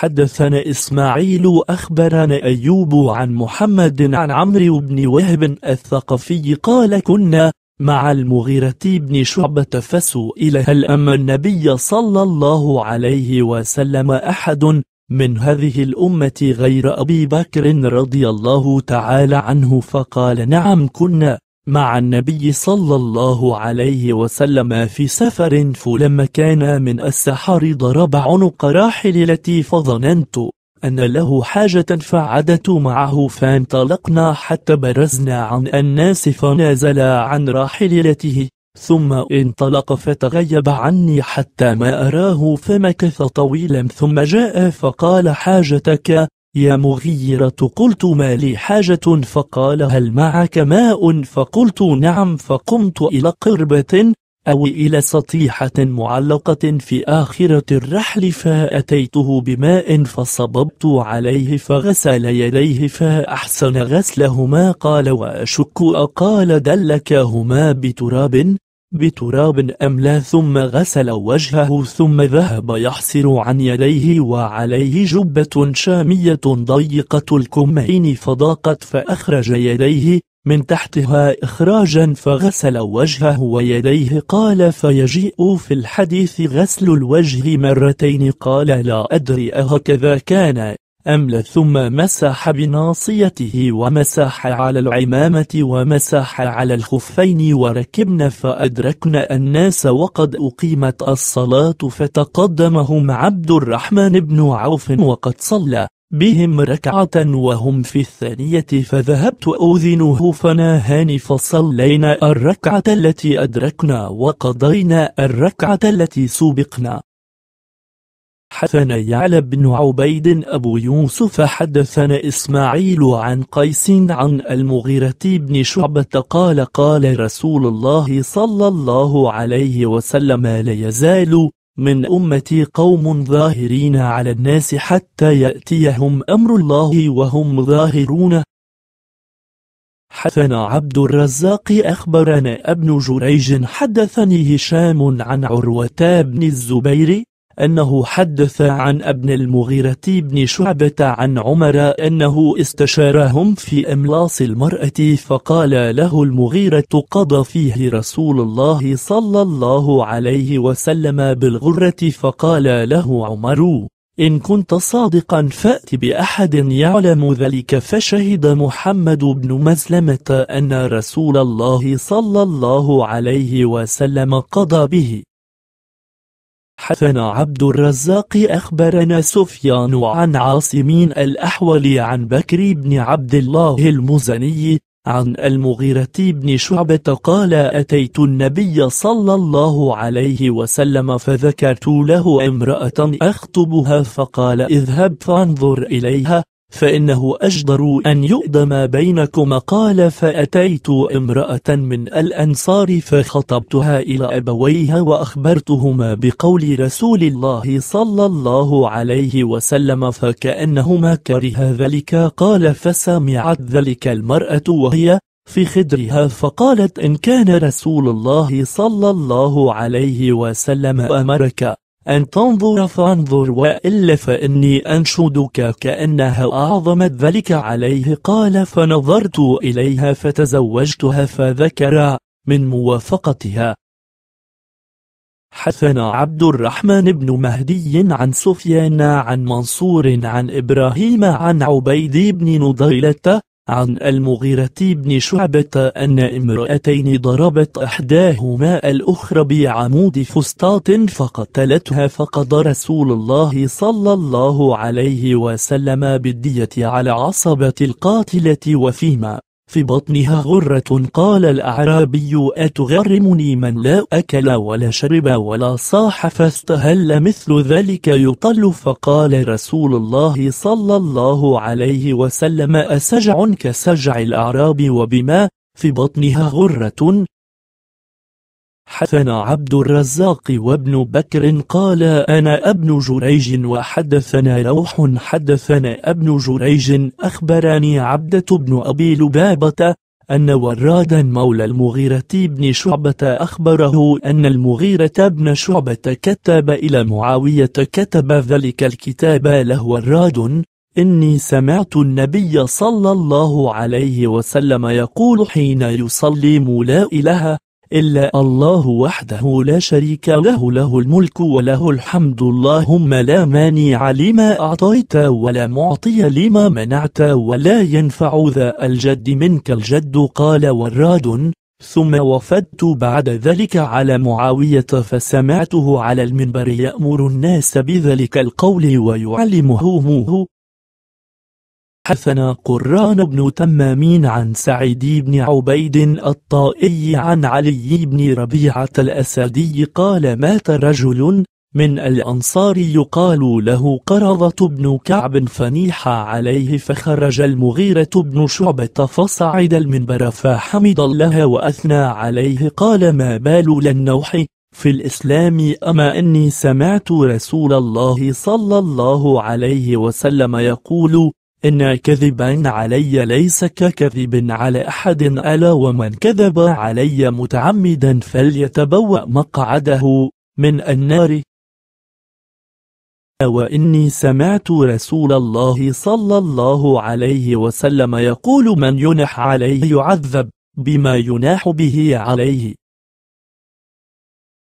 حدثنا إسماعيل أخبرنا أيوب عن محمد عن عمرو بن وهب الثقفي قال كنا مع المغيرة بن شعبة فسئل هل أما النبي صلى الله عليه وسلم أحد من هذه الأمة غير أبي بكر رضي الله تعالى عنه فقال نعم كنا مع النبي صلى الله عليه وسلم في سفر فلما كان من السحر ضرب عنق راحل التي فظننت أن له حاجة فعدت معه فانطلقنا حتى برزنا عن الناس فنازل عن راحلته ثم انطلق فتغيب عني حتى ما أراه فمكث طويلا ثم جاء فقال حاجتك يا مغيرة قلت ما لي حاجة فقال هل معك ماء فقلت نعم فقمت إلى قربة أو إلى سطيحة معلقة في آخرة الرحل فأتيته بماء فصببت عليه فغسل يديه فأحسن غسلهما قال وأشك أقال دلكهما بتراب بتراب أم لا ثم غسل وجهه ثم ذهب يحسر عن يديه وعليه جبة شامية ضيقة الكمين فضاقت فأخرج يديه من تحتها إخراجا فغسل وجهه ويديه قال فيجيء في الحديث غسل الوجه مرتين قال لا أدري أهكذا كان أملى ثم مسح بناصيته ومسح على العمامة ومسح على الخفين وركبنا فأدركنا الناس وقد أقيمت الصلاة فتقدمهم عبد الرحمن بن عوف وقد صلى بهم ركعة وهم في الثانية فذهبت أوذنه فناهاني فصلينا الركعة التي أدركنا وقضينا الركعة التي سبقنا حدثنا يعلى بن عبيد أبو يوسف حدثنا إسماعيل عن قيس عن المغيرة بن شعبة قال قال رسول الله صلى الله عليه وسلم لا يزال من أمتي قوم ظاهرين على الناس حتى يأتيهم أمر الله وهم ظاهرون حدثنا عبد الرزاق أخبرنا ابن جريج حدثني هشام عن عروة بن الزبير أنه حدث عن ابن المغيرة بن شعبة عن عمر أنه استشارهم في إملاص المرأة فقال له المغيرة قضى فيه رسول الله صلى الله عليه وسلم بالغرة فقال له عمر إن كنت صادقا فأت بأحد يعلم ذلك فشهد محمد بن مسلمة أن رسول الله صلى الله عليه وسلم قضى به حثنا عبد الرزاق أخبرنا سفيان عن عاصمين الأحول عن بكر بن عبد الله المزني عن المغيرة بن شعبة قال أتيت النبي صلى الله عليه وسلم فذكرت له امرأة أخطبها فقال اذهب فانظر إليها فإنه أجدر أن يؤدم بينكما قال فأتيت امرأة من الأنصار فخطبتها إلى أبويها وأخبرتهما بقول رسول الله صلى الله عليه وسلم فكأنهما كره ذلك قال فسمعت ذلك المرأة وهي في خدرها فقالت إن كان رسول الله صلى الله عليه وسلم أمرك أن تنظر فانظر وإلا فإني أنشدك كأنها أعظمت ذلك عليه قال فنظرت إليها فتزوجتها فذكر من موافقتها حثنا عبد الرحمن بن مهدي عن سفيان عن منصور عن إبراهيم عن عبيد بن نضيلة عن المغيرة بن شعبة أن امرأتين ضربت أحداهما الأخرى بعمود فسطاط فقتلتها فقضى رسول الله صلى الله عليه وسلم بالدية على عصبة القاتلة وفيما في بطنها غرة قال الأعرابي أتغرمني من لا أكل ولا شرب ولا صاح فاستهل مثل ذلك يطل فقال رسول الله صلى الله عليه وسلم أسجع كسجع الأعراب وبما في بطنها غرة حدثنا عبد الرزاق وابن بكر قال أنا ابن جريج وحدثنا روح حدثنا ابن جريج أخبرني عبدة بن أبي لبابة أن ورادا مولى المغيرة بن شعبة أخبره أن المغيرة بن شعبة كتب إلى معاوية كتب ذلك الكتاب له وراد إني سمعت النبي صلى الله عليه وسلم يقول حين يصلي مولا إلها إلا الله وحده لا شريك له له الملك وله الحمد اللهم لا مانع لما أعطيت ولا معطي لما منعت ولا ينفع ذا الجد منك الجد قال وراد ثم وفدت بعد ذلك على معاوية فسمعته على المنبر يأمر الناس بذلك القول ويعلمهمه حدثنا قران بن تمامين عن سعيد بن عبيد الطائي عن علي بن ربيعة الأسدي قال مات رجل من الأنصار يقال له قرضة بن كعب فنيح عليه فخرج المغيرة بن شعبة فصعد المنبر فحمد الله وأثنى عليه قال ما بال للنوح في الإسلام أما أني سمعت رسول الله صلى الله عليه وسلم يقول إن كذبا علي ليس ككذب على أحد ألا ومن كذب علي متعمدا فليتبوأ مقعده من النار وإني سمعت رسول الله صلى الله عليه وسلم يقول من ينح عليه يعذب بما يناح به عليه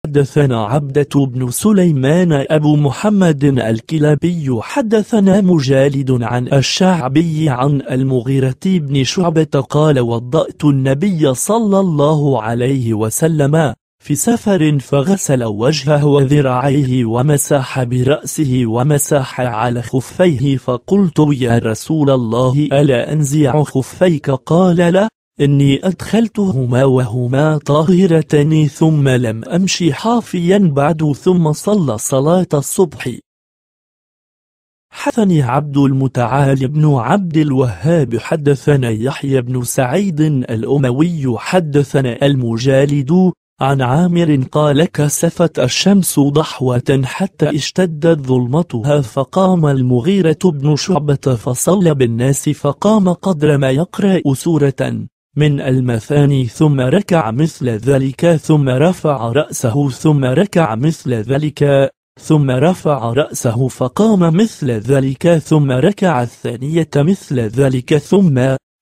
حدثنا عبدة بن سليمان أبو محمد الكلابي حدثنا مجالد عن الشعبي عن المغيرة بن شعبة قال وضأت النبي صلى الله عليه وسلم في سفر فغسل وجهه وذراعيه ومساح برأسه ومساح على خفيه فقلت يا رسول الله ألا أنزع خفيك قال لا إني أدخلتهما وهما طاهرتان ثم لم أمشي حافيا بعد ثم صلى صلاة الصبح حدثني عبد المتعال بن عبد الوهاب حدثنا يحيى بن سعيد الأموي حدثنا المجالد عن عامر قال كسفت الشمس ضحوة حتى اشتدت ظلمتها فقام المغيرة بن شعبة فصلى بالناس فقام قدر ما يقرأ سورة من المثاني ثم ركع مثل ذلك ثم رفع رأسه ثم ركع مثل ذلك ثم رفع رأسه فقام مثل ذلك ثم ركع الثانية مثل ذلك ثم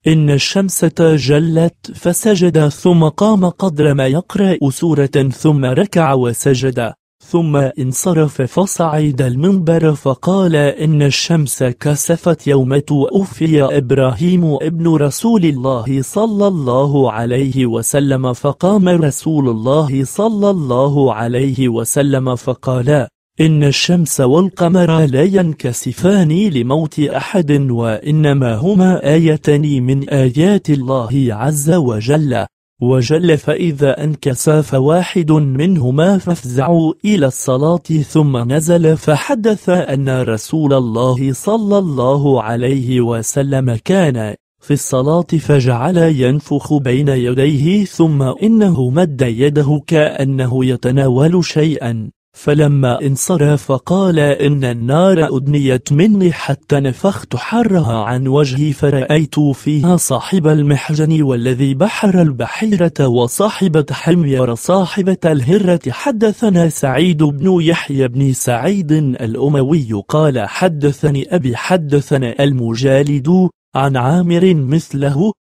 إن الشمس تجلت فسجد ثم قام قدر ما يقرأ سورة ثم ركع وسجد ثم انصرف فصعد المنبر فقال إن الشمس كسفت يوم توفي إبراهيم ابن رسول الله صلى الله عليه وسلم فقام رسول الله صلى الله عليه وسلم فقال إن الشمس والقمر لا ينكسفان لموت أحد وإنما هما آيتان من آيات الله عز وجل وجل فإذا أنكسا فواحد منهما فافزعوا إلى الصلاة ثم نزل فحدث أن رسول الله صلى الله عليه وسلم كان في الصلاة فجعل ينفخ بين يديه ثم إنه مد يده كأنه يتناول شيئا فلما انصرف قال إن النار أدنيت مني حتى نفخت حرها عن وجهي فرأيت فيها صاحب المحجن والذي بحر البحيرة وصاحبة حمير صاحبة الهرة حدثنا سعيد بن يحيى بن سعيد الأموي قال حدثني أبي حدثنا المجالد عن عامر مثله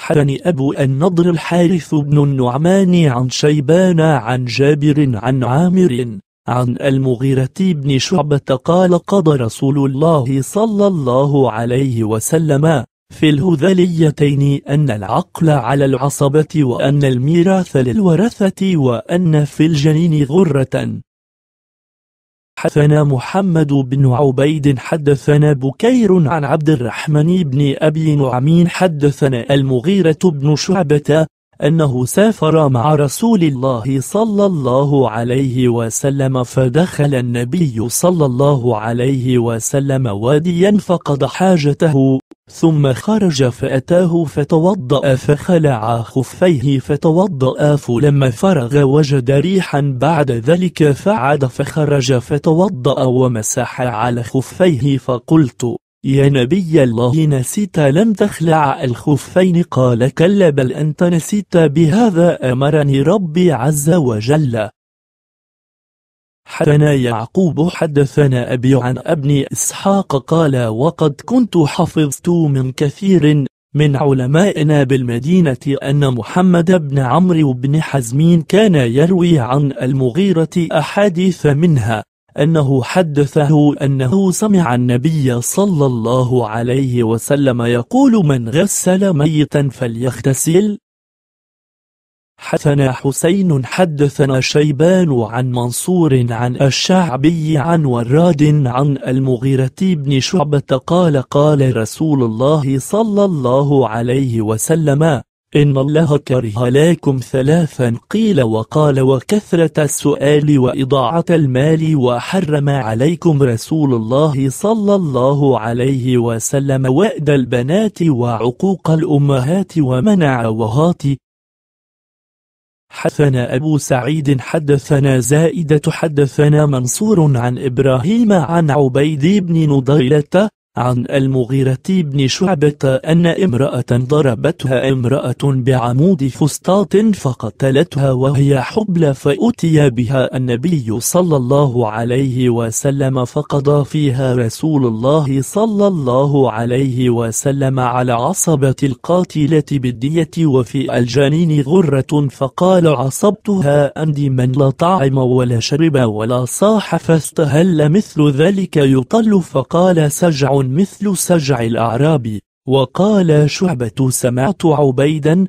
حدن أبو النضر الحارث بن النعمان عن شيبان عن جابر عن عامر عن المغيرة بن شعبة قال قضى رسول الله صلى الله عليه وسلم في الهذليتين أن العقل على العصبة وأن الميراث للورثة وأن في الجنين غرة حدثنا محمد بن عبيد حدثنا بكير عن عبد الرحمن بن أبي نعمين حدثنا المغيرة بن شعبة أنه سافر مع رسول الله صلى الله عليه وسلم فدخل النبي صلى الله عليه وسلم واديا فقد حاجته ثم خرج فأتاه فتوضأ فخلع خفيه فتوضأ فلما فرغ وجد ريحا بعد ذلك فعد فخرج فتوضأ ومسح على خفيه فقلت يا نبي الله نسيت لم تخلع الخفين قال كلا بل أنت نسيت بهذا أمرني ربي عز وجل حدثنا يعقوب حدثنا أبي عن ابن إسحاق قال وقد كنت حفظت من كثير من علمائنا بالمدينة أن محمد بن عمرو بن حزمين كان يروي عن المغيرة أحاديث منها أنه حدثه أنه سمع النبي صلى الله عليه وسلم يقول من غسل ميتا فليغتسل حدثنا حسين حدثنا شيبان عن منصور عن الشعبي عن وراد عن المغيرة بن شعبة قال قال رسول الله صلى الله عليه وسلم إن الله كره لكم ثلاثا قيل وقال وكثرة السؤال وإضاعة المال وحرم عليكم رسول الله صلى الله عليه وسلم وأد البنات وعقوق الأمهات ومنع وهات حدثنا أبو سعيد حدثنا زائدة حدثنا منصور عن إبراهيم عن عبيد بن نضيلة عن المغيرة بن شعبة أن امرأة ضربتها امرأة بعمود فسطاط فقتلتها وهي حبلى فأتي بها النبي صلى الله عليه وسلم فقضى فيها رسول الله صلى الله عليه وسلم على عصبة القاتلة بالدية وفي الجنين غرة فقال عصبتها أندي من لا طعم ولا شرب ولا صاح فاستهل مثل ذلك يطل فقال سجع مثل سجع الأعراب وقال شعبة سمعت عبيدا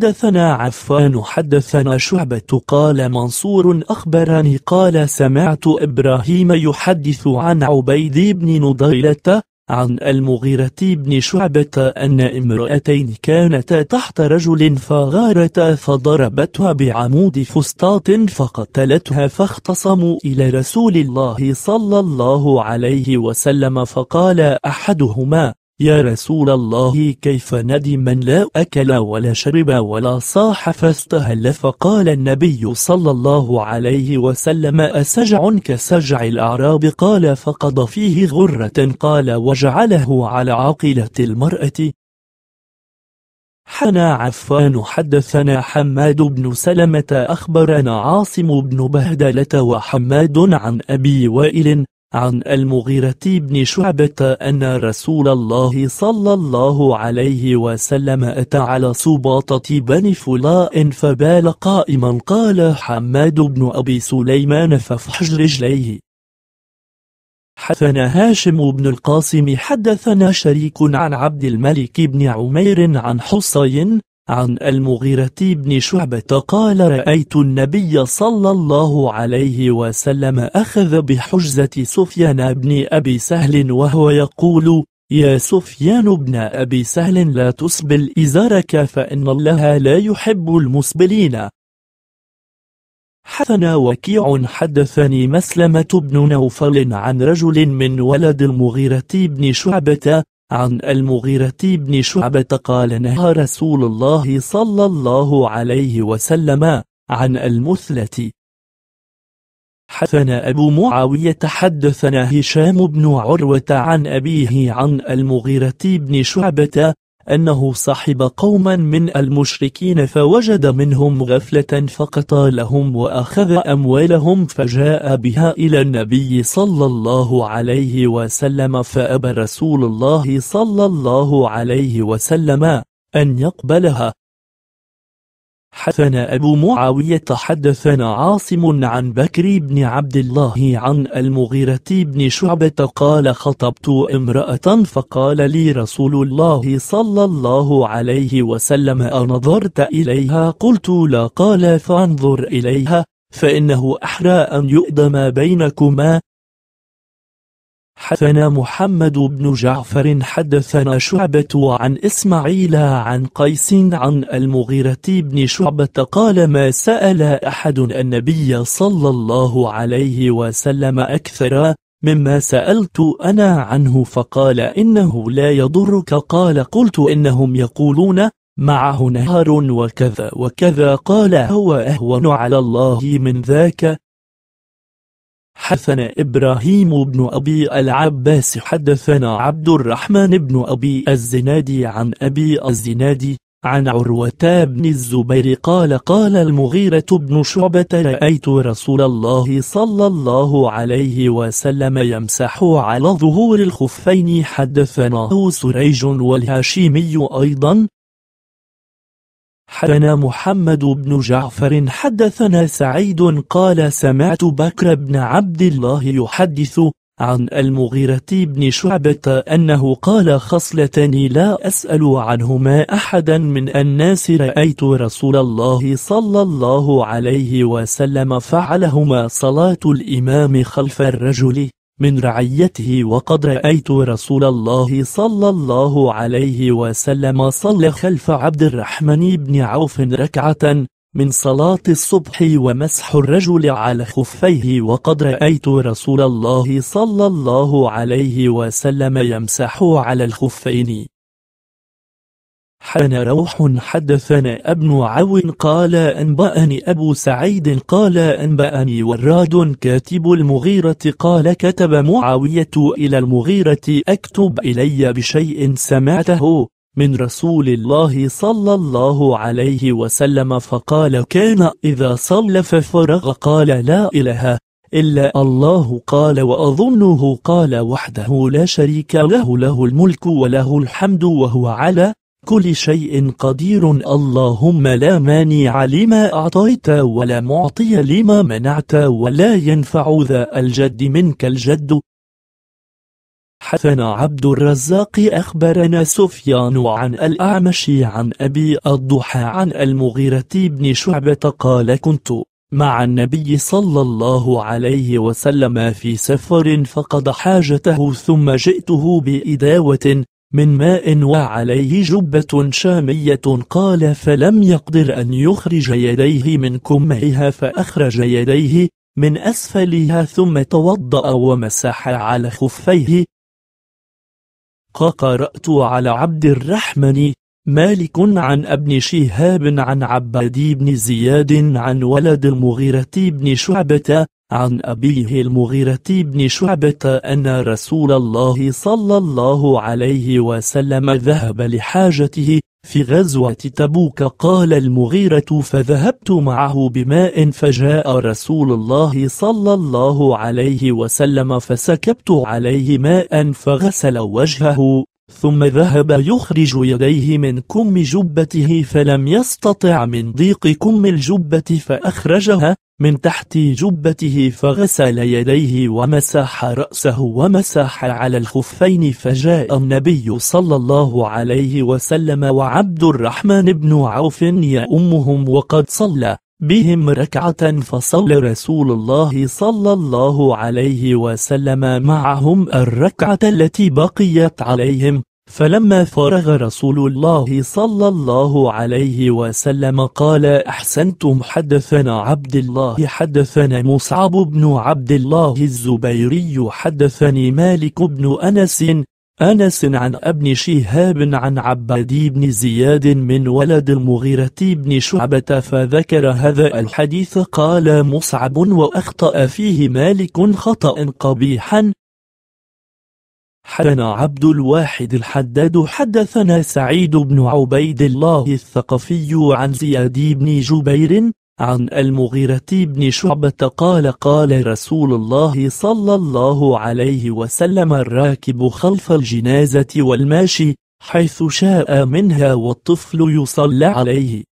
حدثنا عفان حدثنا شعبة قال منصور أخبرني قال سمعت إبراهيم يحدث عن عبيد بن نضيلة عن المغيرة بن شعبة أن امرأتين كانتا تحت رجل فغارتا فضربتها بعمود فسطاط فقتلتها فاختصموا إلى رسول الله صلى الله عليه وسلم فقال أحدهما يا رسول الله كيف من لا أكل ولا شرب ولا صاح فاستهل فقال النبي صلى الله عليه وسلم أسجع كسجع الأعراب قال فقض فيه غرة قال وجعله على عقلة المرأة حنا عفان حدثنا حماد بن سلمة أخبرنا عاصم بن بهدلة وحماد عن أبي وائل عن المغيرة بن شعبة أن رسول الله صلى الله عليه وسلم أتى على سباطة بني فلاء فبال قائما قال حماد بن أبي سليمان ففحج رجليه حدثنا هاشم بن القاسم حدثنا شريك عن عبد الملك بن عمير عن حصين عن المغيرة بن شعبة قال رأيت النبي صلى الله عليه وسلم أخذ بحجزة سفيان بن أبي سهل وهو يقول يا سفيان بن أبي سهل لا تسبل إزارك فإن الله لا يحب المسبلين حثنا وكيع حدثني مسلمة بن نوفل عن رجل من ولد المغيرة بن شعبة عن المغيرة بن شعبة قال نهى رسول الله صلى الله عليه وسلم عن المثلة حدثنا أبو معاوية حدثنا هشام بن عروة عن أبيه عن المغيرة بن شعبة أنه صحب قوما من المشركين فوجد منهم غفلة فقتالهم وأخذ أموالهم فجاء بها إلى النبي صلى الله عليه وسلم فأبى رسول الله صلى الله عليه وسلم أن يقبلها حدثنا أبو معاوية حدثنا عاصم عن بكر بن عبد الله عن المغيرة بن شعبة قال خطبت امرأة فقال لي رسول الله صلى الله عليه وسلم أنظرت إليها قلت لا قال فانظر إليها فإنه أحرى أن يؤدم بينكما حدثنا محمد بن جعفر حدثنا شعبة عن إسماعيل عن قيس عن المغيرة بن شعبة قال ما سأل أحد النبي صلى الله عليه وسلم أكثر مما سألت أنا عنه فقال إنه لا يضرك قال قلت إنهم يقولون معه نهار وكذا وكذا قال هو أهون على الله من ذاك حدثنا إبراهيم بن أبي العباس حدثنا عبد الرحمن بن أبي الزنادي عن أبي الزنادي عن عروة بن الزبير قال قال المغيرة بن شعبة رأيت رسول الله صلى الله عليه وسلم يمسح على ظهور الخفين حدثناه سريج والهاشمي أيضا حدثنا محمد بن جعفر حدثنا سعيد قال سمعت بكر بن عبد الله يحدث عن المغيرة بن شعبة أنه قال خصلتني لا أسأل عنهما أحدا من الناس رأيت رسول الله صلى الله عليه وسلم فعلهما صلاة الإمام خلف الرجل من رعيته وقد رأيت رسول الله صلى الله عليه وسلم صلى خلف عبد الرحمن بن عوف ركعة من صلاة الصبح ومسح الرجل على خفيه وقد رأيت رسول الله صلى الله عليه وسلم يمسح على الخفين حان روح حدثنا ابن عون قال أنبأني أبو سعيد قال أنبأني وراد كاتب المغيرة قال كتب معاوية إلى المغيرة أكتب إلي بشيء سمعته من رسول الله صلى الله عليه وسلم فقال كان إذا صلى ففرغ قال لا إله إلا الله قال وأظنه قال وحده لا شريك له له الملك وله الحمد وهو على كل شيء قدير اللهم لا مانع لما أعطيت ولا معطي لما منعت ولا ينفع ذا الجد منك الجد حسن عبد الرزاق أخبرنا سفيان عن الأعمش عن أبي الضحى عن المغيرة بن شعبة قال كنت مع النبي صلى الله عليه وسلم في سفر فقد حاجته ثم جئته بإداوة من ماء وعليه جبة شامية قال فلم يقدر أن يخرج يديه من كمها فأخرج يديه من أسفلها ثم توضأ ومسح على خفيه قرأت على عبد الرحمن مالك عن ابن شهاب عن عباد بن زياد عن ولد المغيرة بن شعبة عن أبيه المغيرة بن شعبة أن رسول الله صلى الله عليه وسلم ذهب لحاجته في غزوة تبوك قال المغيرة فذهبت معه بماء فجاء رسول الله صلى الله عليه وسلم فسكبت عليه ماء فغسل وجهه ثم ذهب يخرج يديه من كم جبته فلم يستطع من ضيق كم الجبة فأخرجها من تحت جبته فغسل يديه ومسح رأسه ومسح على الخفين فجاء النبي صلى الله عليه وسلم وعبد الرحمن بن عوف يأمهم وقد صلى بهم ركعة فصلى رسول الله صلى الله عليه وسلم معهم الركعة التي بقيت عليهم فلما فرغ رسول الله صلى الله عليه وسلم قال أحسنتم حدثنا عبد الله حدثنا مصعب بن عبد الله الزبيري حدثني مالك بن أنس أنس عن ابن شهاب عن عباد بن زياد من ولد المغيرة بن شعبة فذكر هذا الحديث قال مصعب وأخطأ فيه مالك خطأ قبيحا حدثنا عبد الواحد الحداد حدثنا سعيد بن عبيد الله الثقفي عن زياد بن جبير عن المغيرة بن شعبة قال قال رسول الله صلى الله عليه وسلم الراكب خلف الجنازة والماشي حيث شاء منها والطفل يصلى عليه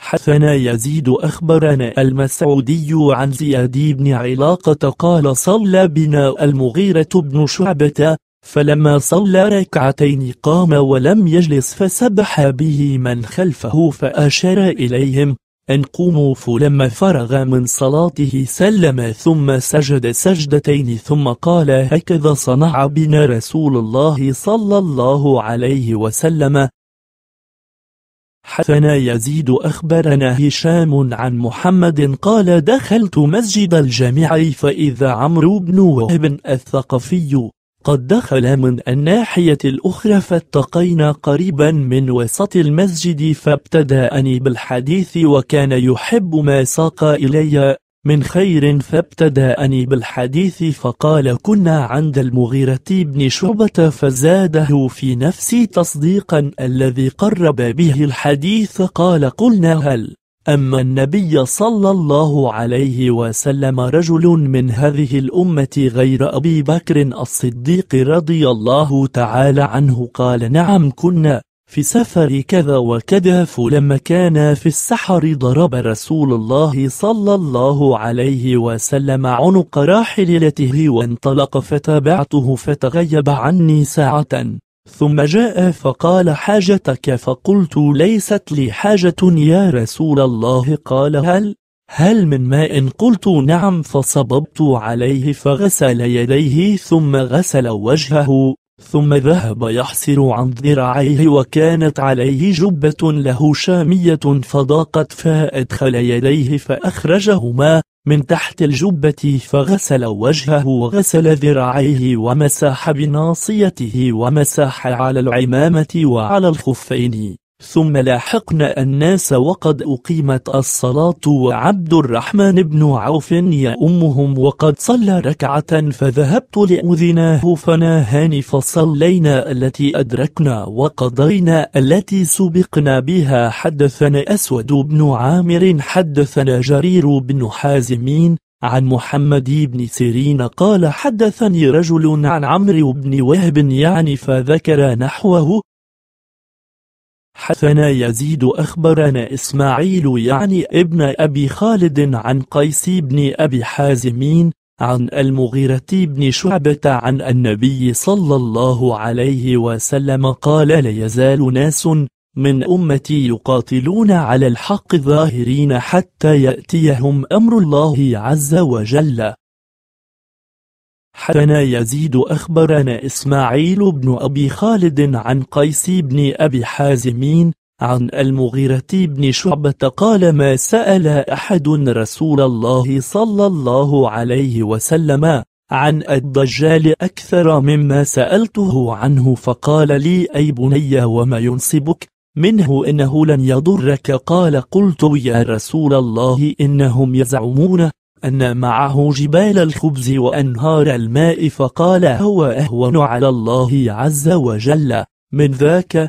حثنا يزيد أخبرنا المسعودي عن زياد بن علاقة قال صلى بنا المغيرة بن شعبة فلما صلى ركعتين قام ولم يجلس فسبح به من خلفه فأشار إليهم أن قوموا فلما فرغ من صلاته سلم ثم سجد سجدتين ثم قال هكذا صنع بنا رسول الله صلى الله عليه وسلم حثنا يزيد أخبرنا هشام عن محمد قال دخلت مسجد الجامع فإذا عمرو بن وهب الثقفي قد دخل من الناحية الأخرى فالتقينا قريبا من وسط المسجد فابتدأني بالحديث وكان يحب ما ساق إلي من خير فابتدأني بالحديث فقال كنا عند المغيرة بن شعبة فزاده في نفسي تصديقا الذي قرب به الحديث قال قلنا هل أما النبي صلى الله عليه وسلم رجل من هذه الأمة غير أبي بكر الصديق رضي الله تعالى عنه قال نعم كنا في سفر كذا وكذا فلما كان في السحر ضرب رسول الله صلى الله عليه وسلم عنق راحلته وانطلق فتبعته فتغيب عني ساعة ثم جاء فقال حاجتك فقلت ليست لي حاجة يا رسول الله قال هل هل من ماء قلت نعم فصببت عليه فغسل يديه ثم غسل وجهه ثم ذهب يحسر عن ذراعيه وكانت عليه جبة له شامية فضاقت فأدخل يديه فأخرجهما من تحت الجبة فغسل وجهه وغسل ذراعيه ومساح بناصيته ومساح على العمامة وعلى الخفين ثم لاحقنا الناس وقد أقيمت الصلاة وعبد الرحمن بن عوف يأمهم وقد صلى ركعة فذهبت لأذناه فناهاني فصلينا التي أدركنا وقضينا التي سبقنا بها حدثنا أسود بن عامر حدثنا جرير بن حازمين عن محمد بن سيرين قال حدثني رجل عن عمرو بن وهب يعني فذكر نحوه حثنا يزيد أخبرنا إسماعيل يعني ابن أبي خالد عن قيس بن أبي حازمين عن المغيرة بن شعبة عن النبي صلى الله عليه وسلم قال ليزال ناس من أمتي يقاتلون على الحق ظاهرين حتى يأتيهم أمر الله عز وجل حدنا يزيد أخبرنا إسماعيل بن أبي خالد عن قيس بن أبي حازمين عن المغيرة بن شعبة قال ما سأل أحد رسول الله صلى الله عليه وسلم عن الدجال أكثر مما سألته عنه فقال لي أي بني وما ينصبك منه إنه لن يضرك قال قلت يا رسول الله إنهم يزعمون أن معه جبال الخبز وأنهار الماء فقال هو أهون على الله عز وجل من ذاك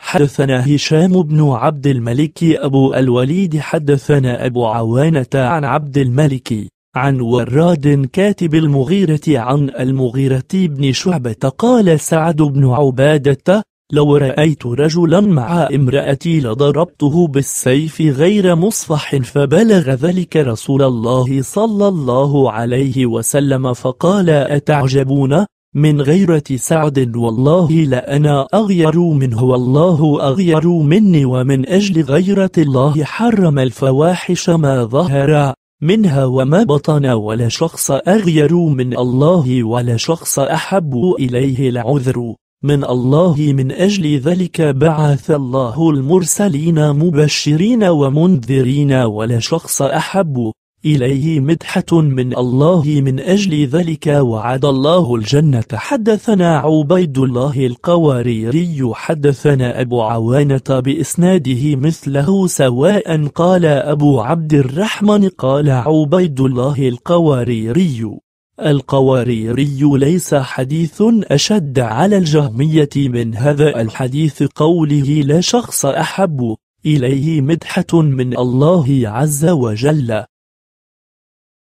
حدثنا هشام بن عبد الملك أبو الوليد حدثنا أبو عوانة عن عبد الملك عن وراد كاتب المغيرة عن المغيرة بن شعبة قال سعد بن عبادة لو رأيت رجلا مع امرأتي لضربته بالسيف غير مصفح فبلغ ذلك رسول الله صلى الله عليه وسلم فقال أتعجبون من غيرة سعد والله لأنا أغير منه والله أغير مني ومن أجل غيرة الله حرم الفواحش ما ظهر منها وما بطن ولا شخص أغير من الله ولا شخص أحب إليه العذر من الله من أجل ذلك بعث الله المرسلين مبشرين ومنذرين ولا شخص أحب إليه مدحة من الله من أجل ذلك وعد الله الجنة حدثنا عبيد الله القواريري حدثنا أبو عوانة بإسناده مثله سواء قال أبو عبد الرحمن قال عبيد الله القواريري القواريري ليس حديث أشد على الجهمية من هذا الحديث قوله لا شخص أحب إليه مدحة من الله عز وجل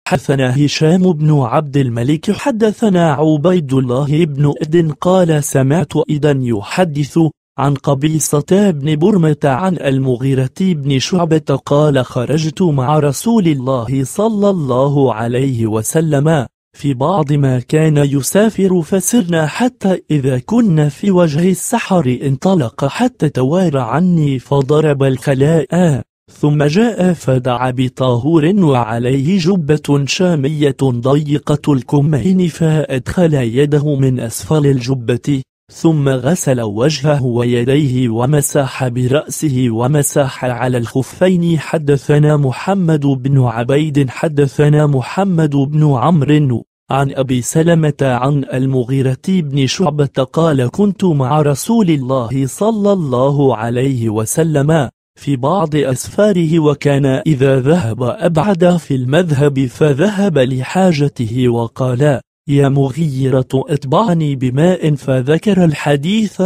حثنا هشام بن عبد الملك حدثنا عبيد الله بن أد قال سمعت إذا يحدث عن قبيصة بن برمة عن المغيرة بن شعبة قال خرجت مع رسول الله صلى الله عليه وسلم في بعض ما كان يسافر فسرنا حتى إذا كنا في وجه السحر انطلق حتى توارى عني فضرب الخلاء ثم جاء فدعا بطاهور وعليه جبة شامية ضيقة الكمين فأدخل يده من أسفل الجبة ثم غسل وجهه ويديه ومسح برأسه ومسح على الخفين حدثنا محمد بن عبيد حدثنا محمد بن عمرو عن أبي سلمة عن المغيرة بن شعبة قال كنت مع رسول الله صلى الله عليه وسلم في بعض أسفاره وكان إذا ذهب أبعد في المذهب فذهب لحاجته وقال يا مغيرة اتبعني بماء فذكر الحديث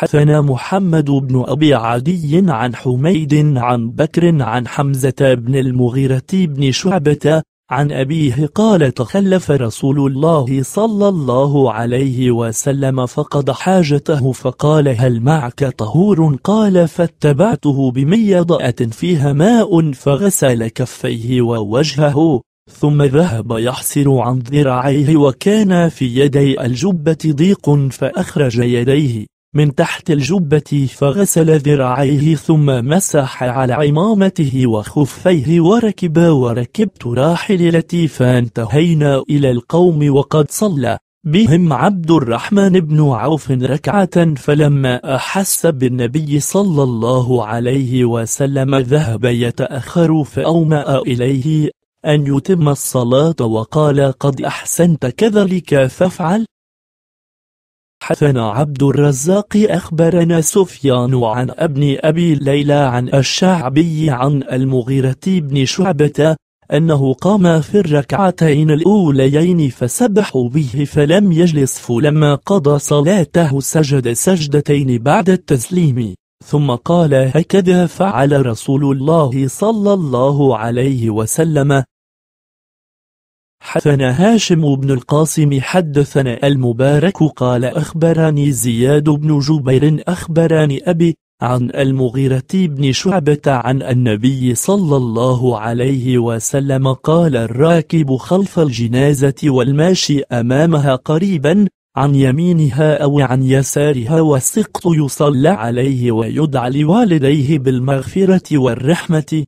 حثنا محمد بن أبي عدي عن حميد عن بكر عن حمزة بن المغيرة بن شعبة عن أبيه قال تخلف رسول الله صلى الله عليه وسلم فقد حاجته فقال هل معك طهور قال فاتبعته بميضأة فيها ماء فغسل كفيه ووجهه ثم ذهب يحسر عن ذراعيه وكان في يدي الجبة ضيق فأخرج يديه من تحت الجبة فغسل ذراعيه ثم مسح على عمامته وخفيه وركب وركبت راحل التي فانتهينا إلى القوم وقد صلى بهم عبد الرحمن بن عوف ركعة فلما أحس بالنبي صلى الله عليه وسلم ذهب يتأخر فأومأ إليه أن يتم الصلاة وقال قد أحسنت كذلك فافعل حسن عبد الرزاق أخبرنا سفيان عن ابن أبي ليلى عن الشعبي عن المغيرة بن شعبة أنه قام في الركعتين الأوليين فسبحوا به فلم يجلس فلما قضى صلاته سجد سجدتين بعد التسليم ثم قال هكذا فعل رسول الله صلى الله عليه وسلم حدثنا هاشم بن القاسم حدثنا المبارك قال أخبرني زياد بن جبير أخبرني أبي عن المغيرة بن شعبة عن النبي صلى الله عليه وسلم قال الراكب خلف الجنازة والماشي أمامها قريبا عن يمينها أو عن يسارها والسقط يصلى عليه ويدعى لوالديه بالمغفرة والرحمة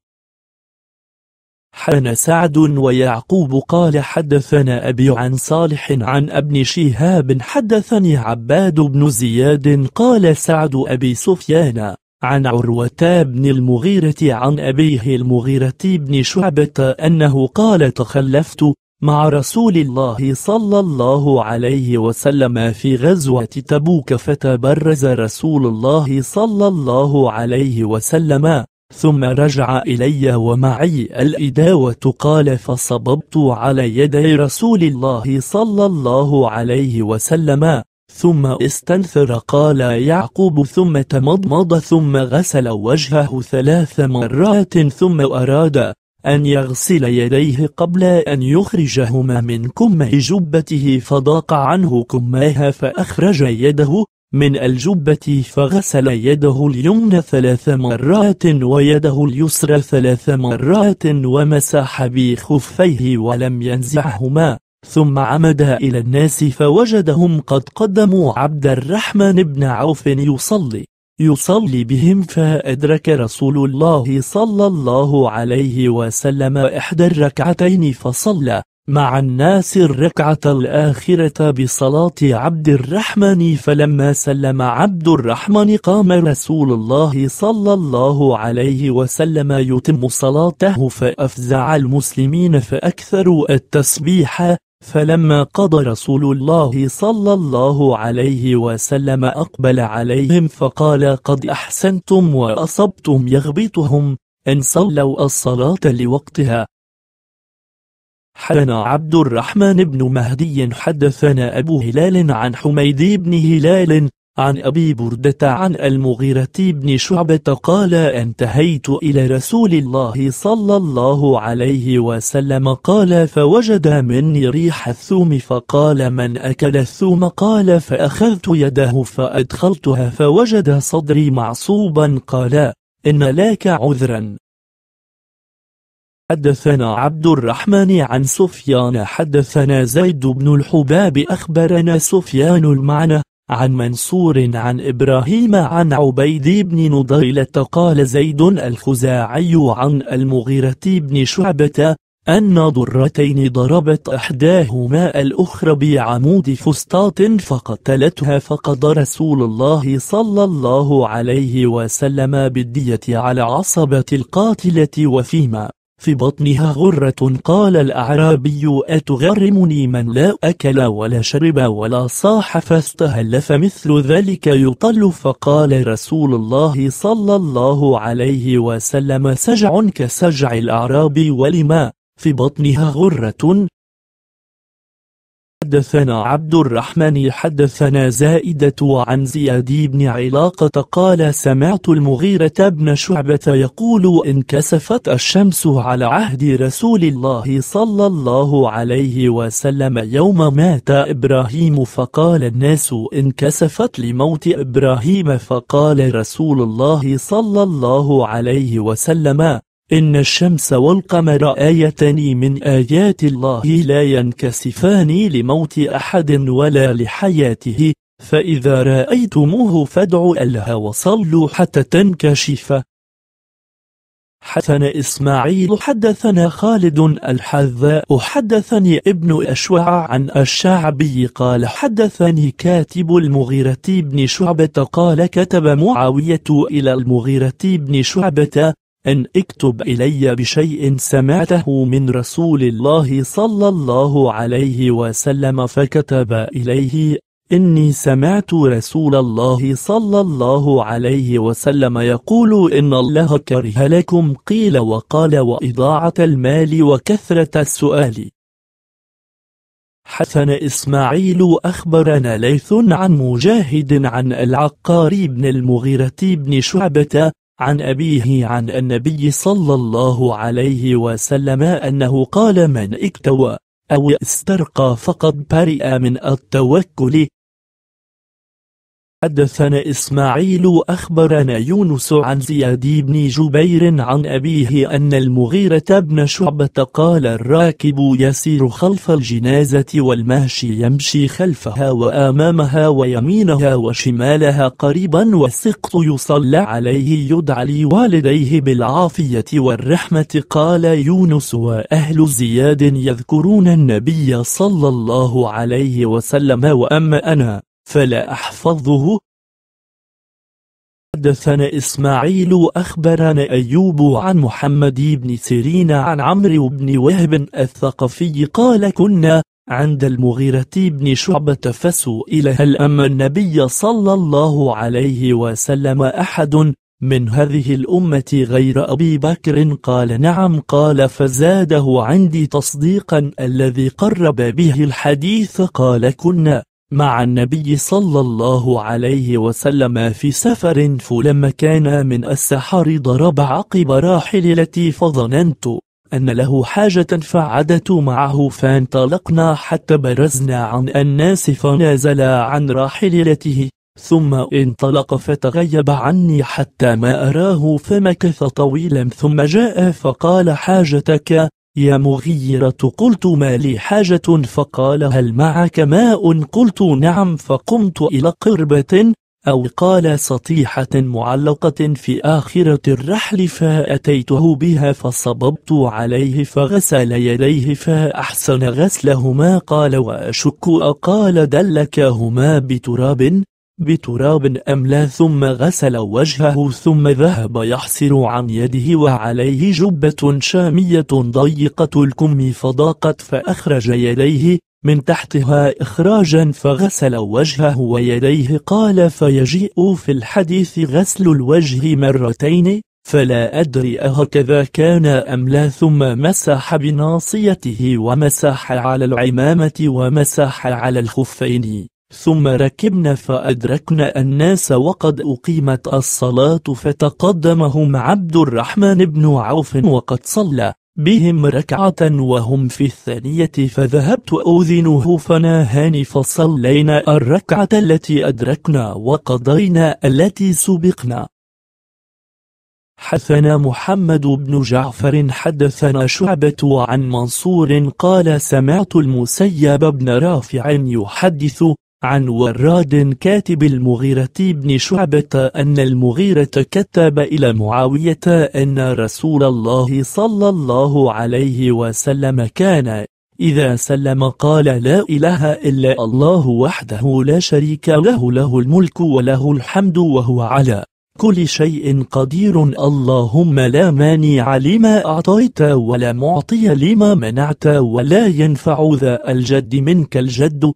حان سعد ويعقوب قال حدثنا أبي عن صالح عن ابن شهاب حدثني عباد بن زياد قال سعد أبي سفيان عن عروة بن المغيرة عن أبيه المغيرة بن شعبة أنه قال تخلفت مع رسول الله صلى الله عليه وسلم في غزوة تبوك فتبرز رسول الله صلى الله عليه وسلم ثم رجع إلي ومعي الإداوة قال فصببت على يدي رسول الله صلى الله عليه وسلم ثم استنثر قال يعقوب ثم تمضمض ثم غسل وجهه ثلاث مرات ثم أراد أن يغسل يديه قبل أن يخرجهما من كمه جبته فضاق عنه كماها فأخرج يده من الجبة فغسل يده اليمنى ثلاث مرات ويده اليسرى ثلاث مرات ومسح بخفيه ولم ينزعهما ثم عمد إلى الناس فوجدهم قد قدموا عبد الرحمن بن عوف يصلي يصلي بهم فأدرك رسول الله صلى الله عليه وسلم إحدى الركعتين فصلى مع الناس الركعة الآخرة بصلاة عبد الرحمن فلما سلم عبد الرحمن قام رسول الله صلى الله عليه وسلم يتم صلاته فأفزع المسلمين فأكثروا التسبيح فلما قضى رسول الله صلى الله عليه وسلم أقبل عليهم فقال قد أحسنتم وأصبتم يغبطهم أن صلوا الصلاة لوقتها حدثنا عبد الرحمن بن مهدي حدثنا أبو هلال عن حميد بن هلال عن أبي بردة عن المغيرة بن شعبة قال انتهيت إلى رسول الله صلى الله عليه وسلم قال فوجد مني ريح الثوم فقال من أكل الثوم قال فأخذت يده فأدخلتها فوجد صدري معصوبا قال إن لك عذرا حدثنا عبد الرحمن عن سفيان حدثنا زيد بن الحباب أخبرنا سفيان المعنى عن منصور عن إبراهيم عن عبيد بن نضيلة قال زيد الخزاعي عن المغيرة بن شعبة أن ضرتين ضربت إحداهما الأخرى بعمود فسطاط فقتلتها فقد رسول الله صلى الله عليه وسلم بالدية على عصبة القاتلة وفيما في بطنها غرة قال الأعرابي أتغرمني من لا أكل ولا شرب ولا صاح فاستهلف مثل ذلك يطل فقال رسول الله صلى الله عليه وسلم سجع كسجع الأعراب ولما في بطنها غرة حدثنا عبد الرحمن حدثنا زائدة عن زياد بن علاقة قال سمعت المغيرة بن شعبة يقول انكسفت الشمس على عهد رسول الله صلى الله عليه وسلم يوم مات إبراهيم فقال الناس انكسفت لموت إبراهيم فقال رسول الله صلى الله عليه وسلم إن الشمس والقمر آيتان من آيات الله لا ينكسفان لموت أحد ولا لحياته فإذا رأيتموه فادعوا ألها وصلوا حتى تنكشف حدثنا إسماعيل حدثنا خالد الحذاء حدثني ابن أشوع عن الشعبي قال حدثني كاتب المغيرة بن شعبة قال كتب معاوية إلى المغيرة بن شعبة أن اكتب إلي بشيء سمعته من رسول الله صلى الله عليه وسلم فكتب إليه إني سمعت رسول الله صلى الله عليه وسلم يقول إن الله كره لكم قيل وقال وإضاعة المال وكثرة السؤال حسن إسماعيل أخبرنا ليث عن مجاهد عن العقار بن المغيرة بن شعبة عن أبيه عن النبي صلى الله عليه وسلم أنه قال من اكتوى أو استرقى فقد برئ من التوكل حدثنا إسماعيل أخبرنا يونس عن زياد بن جبير عن أبيه أن المغيرة بن شعبة قال الراكب يسير خلف الجنازة والماشي يمشي خلفها وأمامها ويمينها وشمالها قريبا والسقط يصلى عليه يدعى لوالديه بالعافية والرحمة قال يونس وأهل زياد يذكرون النبي صلى الله عليه وسلم وأما أنا فلا أحفظه حدثنا إسماعيل أخبرنا أيوب عن محمد بن سيرين عن عمرو بن وهب الثقفي قال كنا عند المغيرة بن شعبة فسئل هل أما النبي صلى الله عليه وسلم أحد من هذه الأمة غير أبي بكر قال نعم قال فزاده عندي تصديقا الذي قرب به الحديث قال كنا مع النبي صلى الله عليه وسلم في سفر فلما كان من السحر ضرب عقب راحل التي فظننت أن له حاجة فعدت معه فانطلقنا حتى برزنا عن الناس فنازل عن راحلته ثم انطلق فتغيب عني حتى ما أراه فمكث طويلا ثم جاء فقال حاجتك يا مغيرة قلت ما لي حاجة فقال هل معك ماء قلت نعم فقمت إلى قربة أو قال سطيحة معلقة في آخرة الرحل فأتيته بها فصببت عليه فغسل يديه فأحسن غسلهما قال وأشك أقال دلكهما بتراب بتراب لا ثم غسل وجهه ثم ذهب يحسر عن يده وعليه جبة شامية ضيقة الكم فضاقت فأخرج يديه من تحتها إخراجا فغسل وجهه ويديه قال فيجيء في الحديث غسل الوجه مرتين فلا أدري أهكذا كان أم لا ثم مسح بناصيته ومسح على العمامة ومسح على الخفين ثم ركبنا فأدركنا الناس وقد أقيمت الصلاة فتقدمهم عبد الرحمن بن عوف وقد صلى بهم ركعة وهم في الثانية فذهبت أوذنه فناهاني فصلينا الركعة التي أدركنا وقضينا التي سبقنا حدثنا محمد بن جعفر حدثنا شعبة عن منصور قال سمعت المسيب بن رافع يحدث عن وراد كاتب المغيرة بن شعبة أن المغيرة كتب إلى معاوية أن رسول الله صلى الله عليه وسلم كان إذا سلم قال لا إله إلا الله وحده لا شريك له له الملك وله الحمد وهو على كل شيء قدير اللهم لا مانع لما أعطيت ولا معطي لما منعت ولا ينفع ذا الجد منك الجد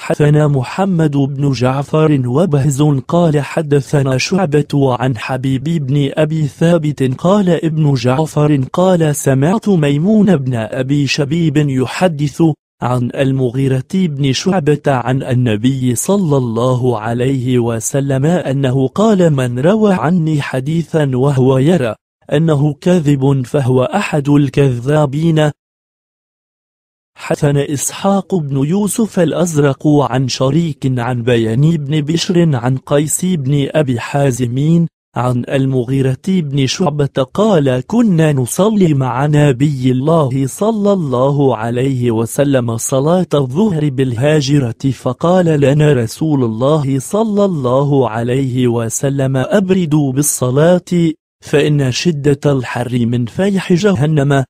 حدثنا محمد بن جعفر وبهز قال حدثنا شعبة عن حبيب بن أبي ثابت قال ابن جعفر قال سمعت ميمون بن أبي شبيب يحدث عن المغيرة بن شعبة عن النبي صلى الله عليه وسلم أنه قال من روى عني حديثا وهو يرى أنه كاذب فهو أحد الكذابين حسن إسحاق بن يوسف الأزرق عن شريك عن بيان بن بشر عن قيس بن أبي حازمين عن المغيرة بن شعبة قال كنا نصلي مع نبي الله صلى الله عليه وسلم صلاة الظهر بالهاجرة فقال لنا رسول الله صلى الله عليه وسلم أبردوا بالصلاة فإن شدة الحر من فيح جهنم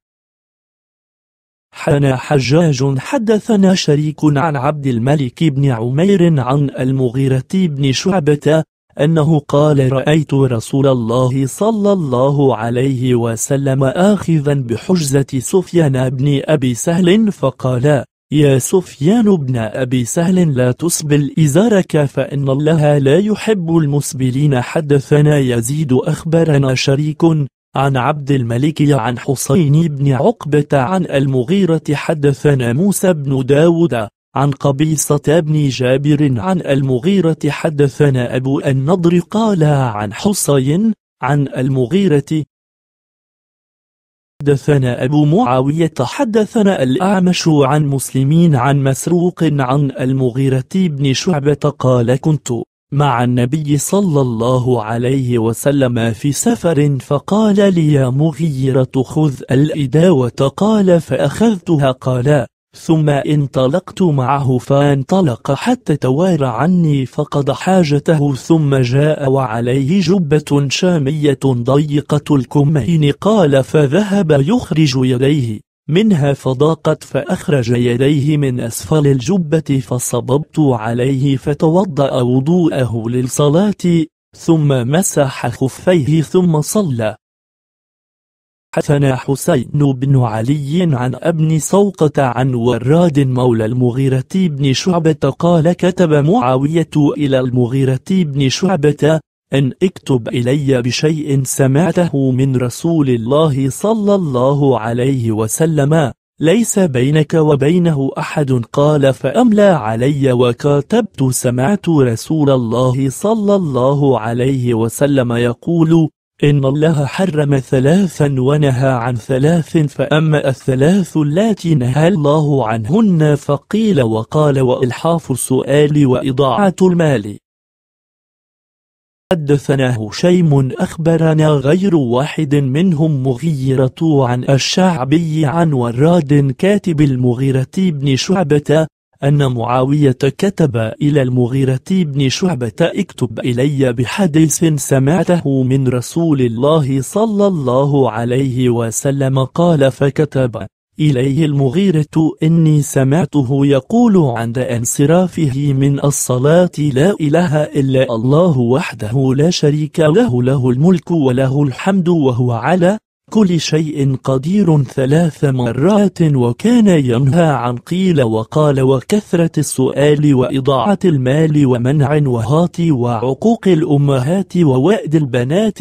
حنا حجاج حدثنا شريك عن عبد الملك بن عمير عن المغيرة بن شعبة أنه قال رأيت رسول الله صلى الله عليه وسلم آخذا بحجزة سفيان بن أبي سهل فقال يا سفيان بن أبي سهل لا تسبل إزارك فإن الله لا يحب المسبلين حدثنا يزيد أخبرنا شريك عن عبد الملك عن حسين بن عقبة عن المغيرة حدثنا موسى بن داود عن قبيصة بن جابر عن المغيرة حدثنا أبو النضر قال عن حسين عن المغيرة حدثنا أبو معاوية حدثنا الأعمش عن مسلمين عن مسروق عن المغيرة بن شعبة قال كنت مع النبي صلى الله عليه وسلم في سفر فقال لي يا مغيرة خذ الإداوة قال فأخذتها قال ثم انطلقت معه فانطلق حتى توارى عني فقد حاجته ثم جاء وعليه جبة شامية ضيقة الكمين قال فذهب يخرج يديه منها فضاقت فأخرج يديه من أسفل الجبة فصببت عليه فتوضأ وضوءه للصلاة ثم مسح خفيه ثم صلى حدثنا حسين بن علي عن ابن سوقة عن وراد مولى المغيرة بن شعبة قال كتب معاوية إلى المغيرة بن شعبة أن اكتب إلي بشيء سمعته من رسول الله صلى الله عليه وسلم ليس بينك وبينه أحد قال فأملى علي وكاتبت سمعت رسول الله صلى الله عليه وسلم يقول إن الله حرم ثلاثا ونهى عن ثلاث فأما الثلاث التي نهى الله عنهن فقيل وقال وإلحاف السؤال وإضاعة المال حدثنا هشيم أخبرنا غير واحد منهم مغيرة عن الشعبي عن وراد كاتب المغيرة بن شعبة أن معاوية كتب إلى المغيرة بن شعبة اكتب إلي بحديث سمعته من رسول الله صلى الله عليه وسلم قال فكتب إليه المغيرة إني سمعته يقول عند انصرافه من الصلاة لا إله إلا الله وحده لا شريك له له الملك وله الحمد وهو على كل شيء قدير ثلاث مرات وكان ينهى عن قيل وقال وكثرة السؤال وإضاعة المال ومنع وهات وعقوق الأمهات ووأد البنات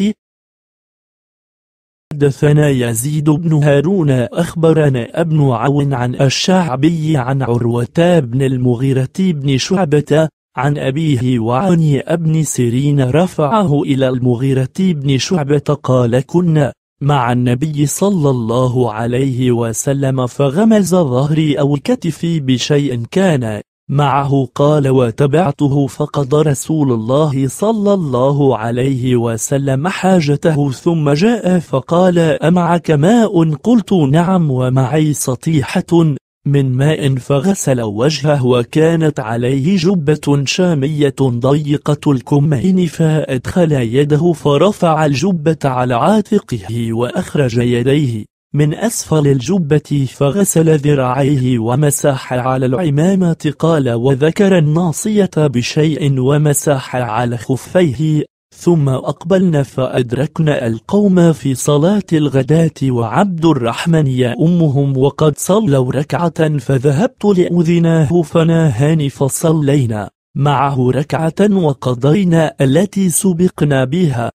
حدثنا يزيد بن هارون أخبرنا ابن عون عن الشعبي عن عروة بن المغيرة بن شعبة عن أبيه وعن ابن سيرين رفعه إلى المغيرة بن شعبة قال كنا مع النبي صلى الله عليه وسلم فغمز ظهري أو كتفي بشيء كان معه قال وتبعته فقد رسول الله صلى الله عليه وسلم حاجته ثم جاء فقال أمعك ماء قلت نعم ومعي سطيحة من ماء فغسل وجهه وكانت عليه جبة شامية ضيقة الكمين فأدخل يده فرفع الجبة على عاتقه وأخرج يديه من أسفل الجبة فغسل ذراعيه ومسح على العمامة قال وذكر الناصية بشيء ومسح على خفيه ثم أقبلنا فأدركنا القوم في صلاة الغداة وعبد الرحمن يأمهم وقد صلوا ركعة فذهبت لأذناه فناهاني فصلينا معه ركعة وقضينا التي سبقنا بها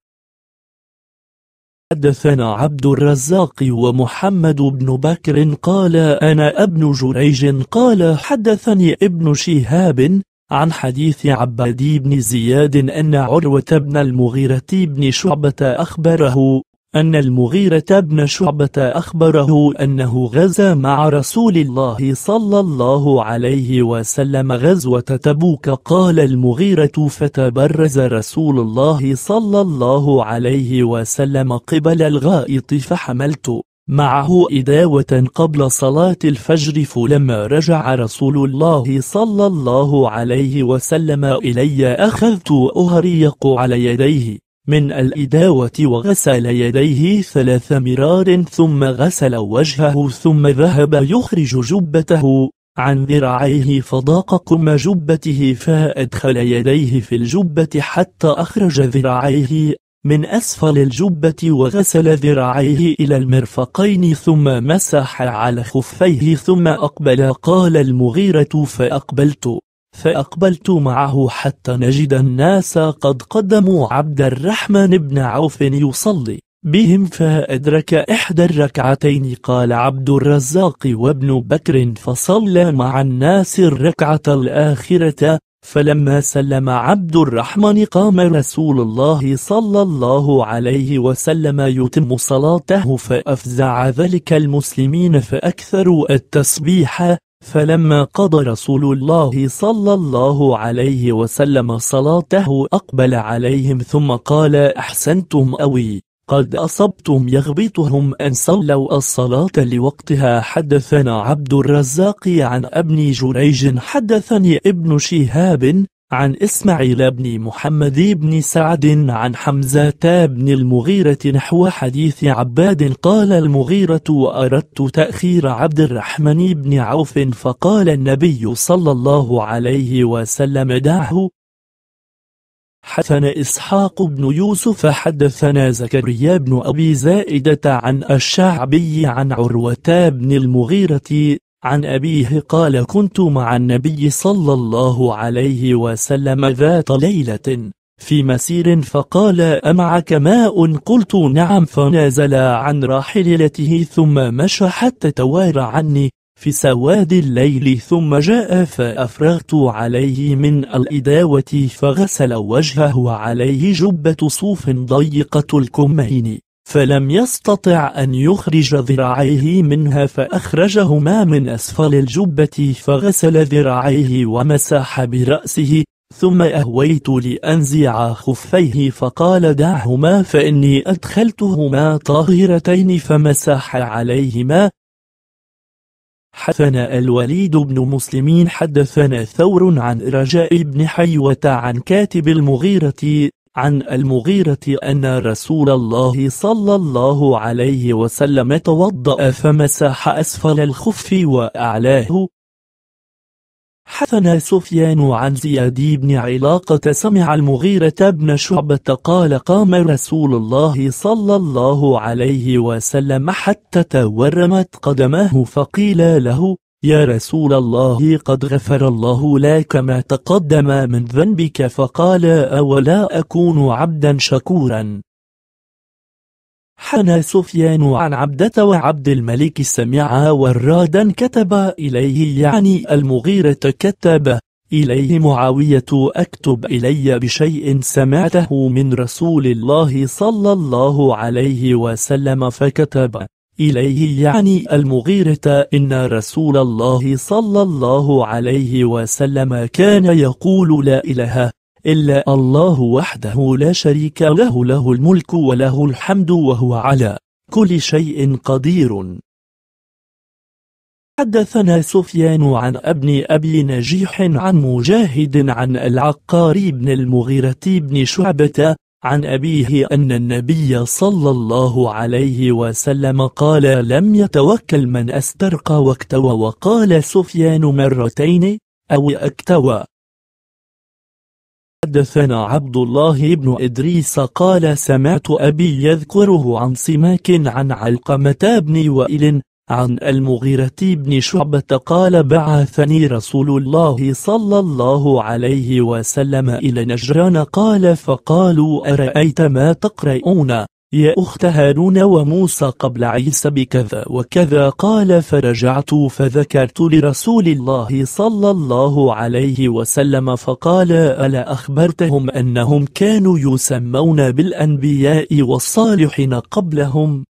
حدثنا عبد الرزاق ومحمد بن بكر قال أنا ابن جريج قال حدثني ابن شهاب عن حديث عبادي بن زياد أن عروة بن المغيرة بن شعبة أخبره أن المغيرة بن شعبة أخبره أنه غزا مع رسول الله صلى الله عليه وسلم غزوة تبوك قال المغيرة فتبرز رسول الله صلى الله عليه وسلم قبل الغائط فحملت معه إداوة قبل صلاة الفجر فلما رجع رسول الله صلى الله عليه وسلم إلي أخذت أهريق على يديه من الإداوة وغسل يديه ثلاث مرار ثم غسل وجهه ثم ذهب يخرج جبته عن ذراعيه فضاق قم جبته فأدخل يديه في الجبة حتى أخرج ذراعيه من أسفل الجبة وغسل ذراعيه إلى المرفقين ثم مسح على خفيه ثم أقبل قال المغيرة فأقبلت فأقبلت معه حتى نجد الناس قد قدموا عبد الرحمن بن عوف يصلي بهم فأدرك إحدى الركعتين قال عبد الرزاق وابن بكر فصلى مع الناس الركعة الآخرة فلما سلم عبد الرحمن قام رسول الله صلى الله عليه وسلم يتم صلاته فأفزع ذلك المسلمين فأكثروا التسبيح فلما قضى رسول الله صلى الله عليه وسلم صلاته أقبل عليهم ثم قال أحسنتم أوي قد أصبتم يغبطهم أن صلوا الصلاة لوقتها حدثنا عبد الرزاق عن ابن جريج حدثني ابن شهاب عن إسماعيل بن محمد بن سعد عن حمزة بن المغيرة نحو حديث عباد قال المغيرة وأردت تأخير عبد الرحمن بن عوف فقال النبي صلى الله عليه وسلم دعه حدثنا إسحاق بن يوسف حدثنا زكريا بن أبي زائدة عن الشعبي عن عروة بن المغيرة عن أبيه قال كنت مع النبي صلى الله عليه وسلم ذات ليلة في مسير فقال أمعك ماء قلت نعم فنازل عن راحلته ثم مشى حتى توارى عني في سواد الليل ثم جاء فأفرغت عليه من الإداوة فغسل وجهه عليه جبة صوف ضيقة الكمين فلم يستطع أن يخرج ذراعيه منها فأخرجهما من أسفل الجبة فغسل ذراعيه ومساح برأسه ثم أهويت لأنزع خفيه فقال دعهما فإني أدخلتهما طاهرتين فمساح عليهما حدثنا الوليد بن مسلمين حدثنا ثور عن رجاء بن حيوة عن كاتب المغيرة عن المغيرة أن رسول الله صلى الله عليه وسلم توضأ فمسح أسفل الخف وأعلاه حثنا سفيان عن زياد بن علاقة سمع المغيرة بن شعبة قال قام رسول الله صلى الله عليه وسلم حتى تورمت قدماه فقيل له يا رسول الله قد غفر الله لك ما تقدم من ذنبك فقال أولا أكون عبدا شكورا حنى سفيان عن عبدة وعبد الملك سمعا ورادا كتب إليه يعني المغيرة كتب إليه معاوية أكتب إلي بشيء سمعته من رسول الله صلى الله عليه وسلم فكتب إليه يعني المغيرة إن رسول الله صلى الله عليه وسلم كان يقول لا إله إلا الله وحده لا شريك له له الملك وله الحمد وهو على كل شيء قدير حدثنا سفيان عن ابن أبي نجيح عن مجاهد عن العقار بن المغيرة بن شعبة عن أبيه أن النبي صلى الله عليه وسلم قال لم يتوكل من أسترقى واكتوى وقال سفيان مرتين أو اكتوى حدثنا عبد الله بن إدريس قال سمعت أبي يذكره عن سماك عن علقمة بن وائل عن المغيرة بن شعبة قال بعثني رسول الله صلى الله عليه وسلم إلى نجران قال فقالوا أرأيت ما تقرؤون يا أخت هارون وموسى قبل عيسى بكذا وكذا قال فرجعت فذكرت لرسول الله صلى الله عليه وسلم فقال ألا أخبرتهم أنهم كانوا يسمون بالأنبياء والصالحين قبلهم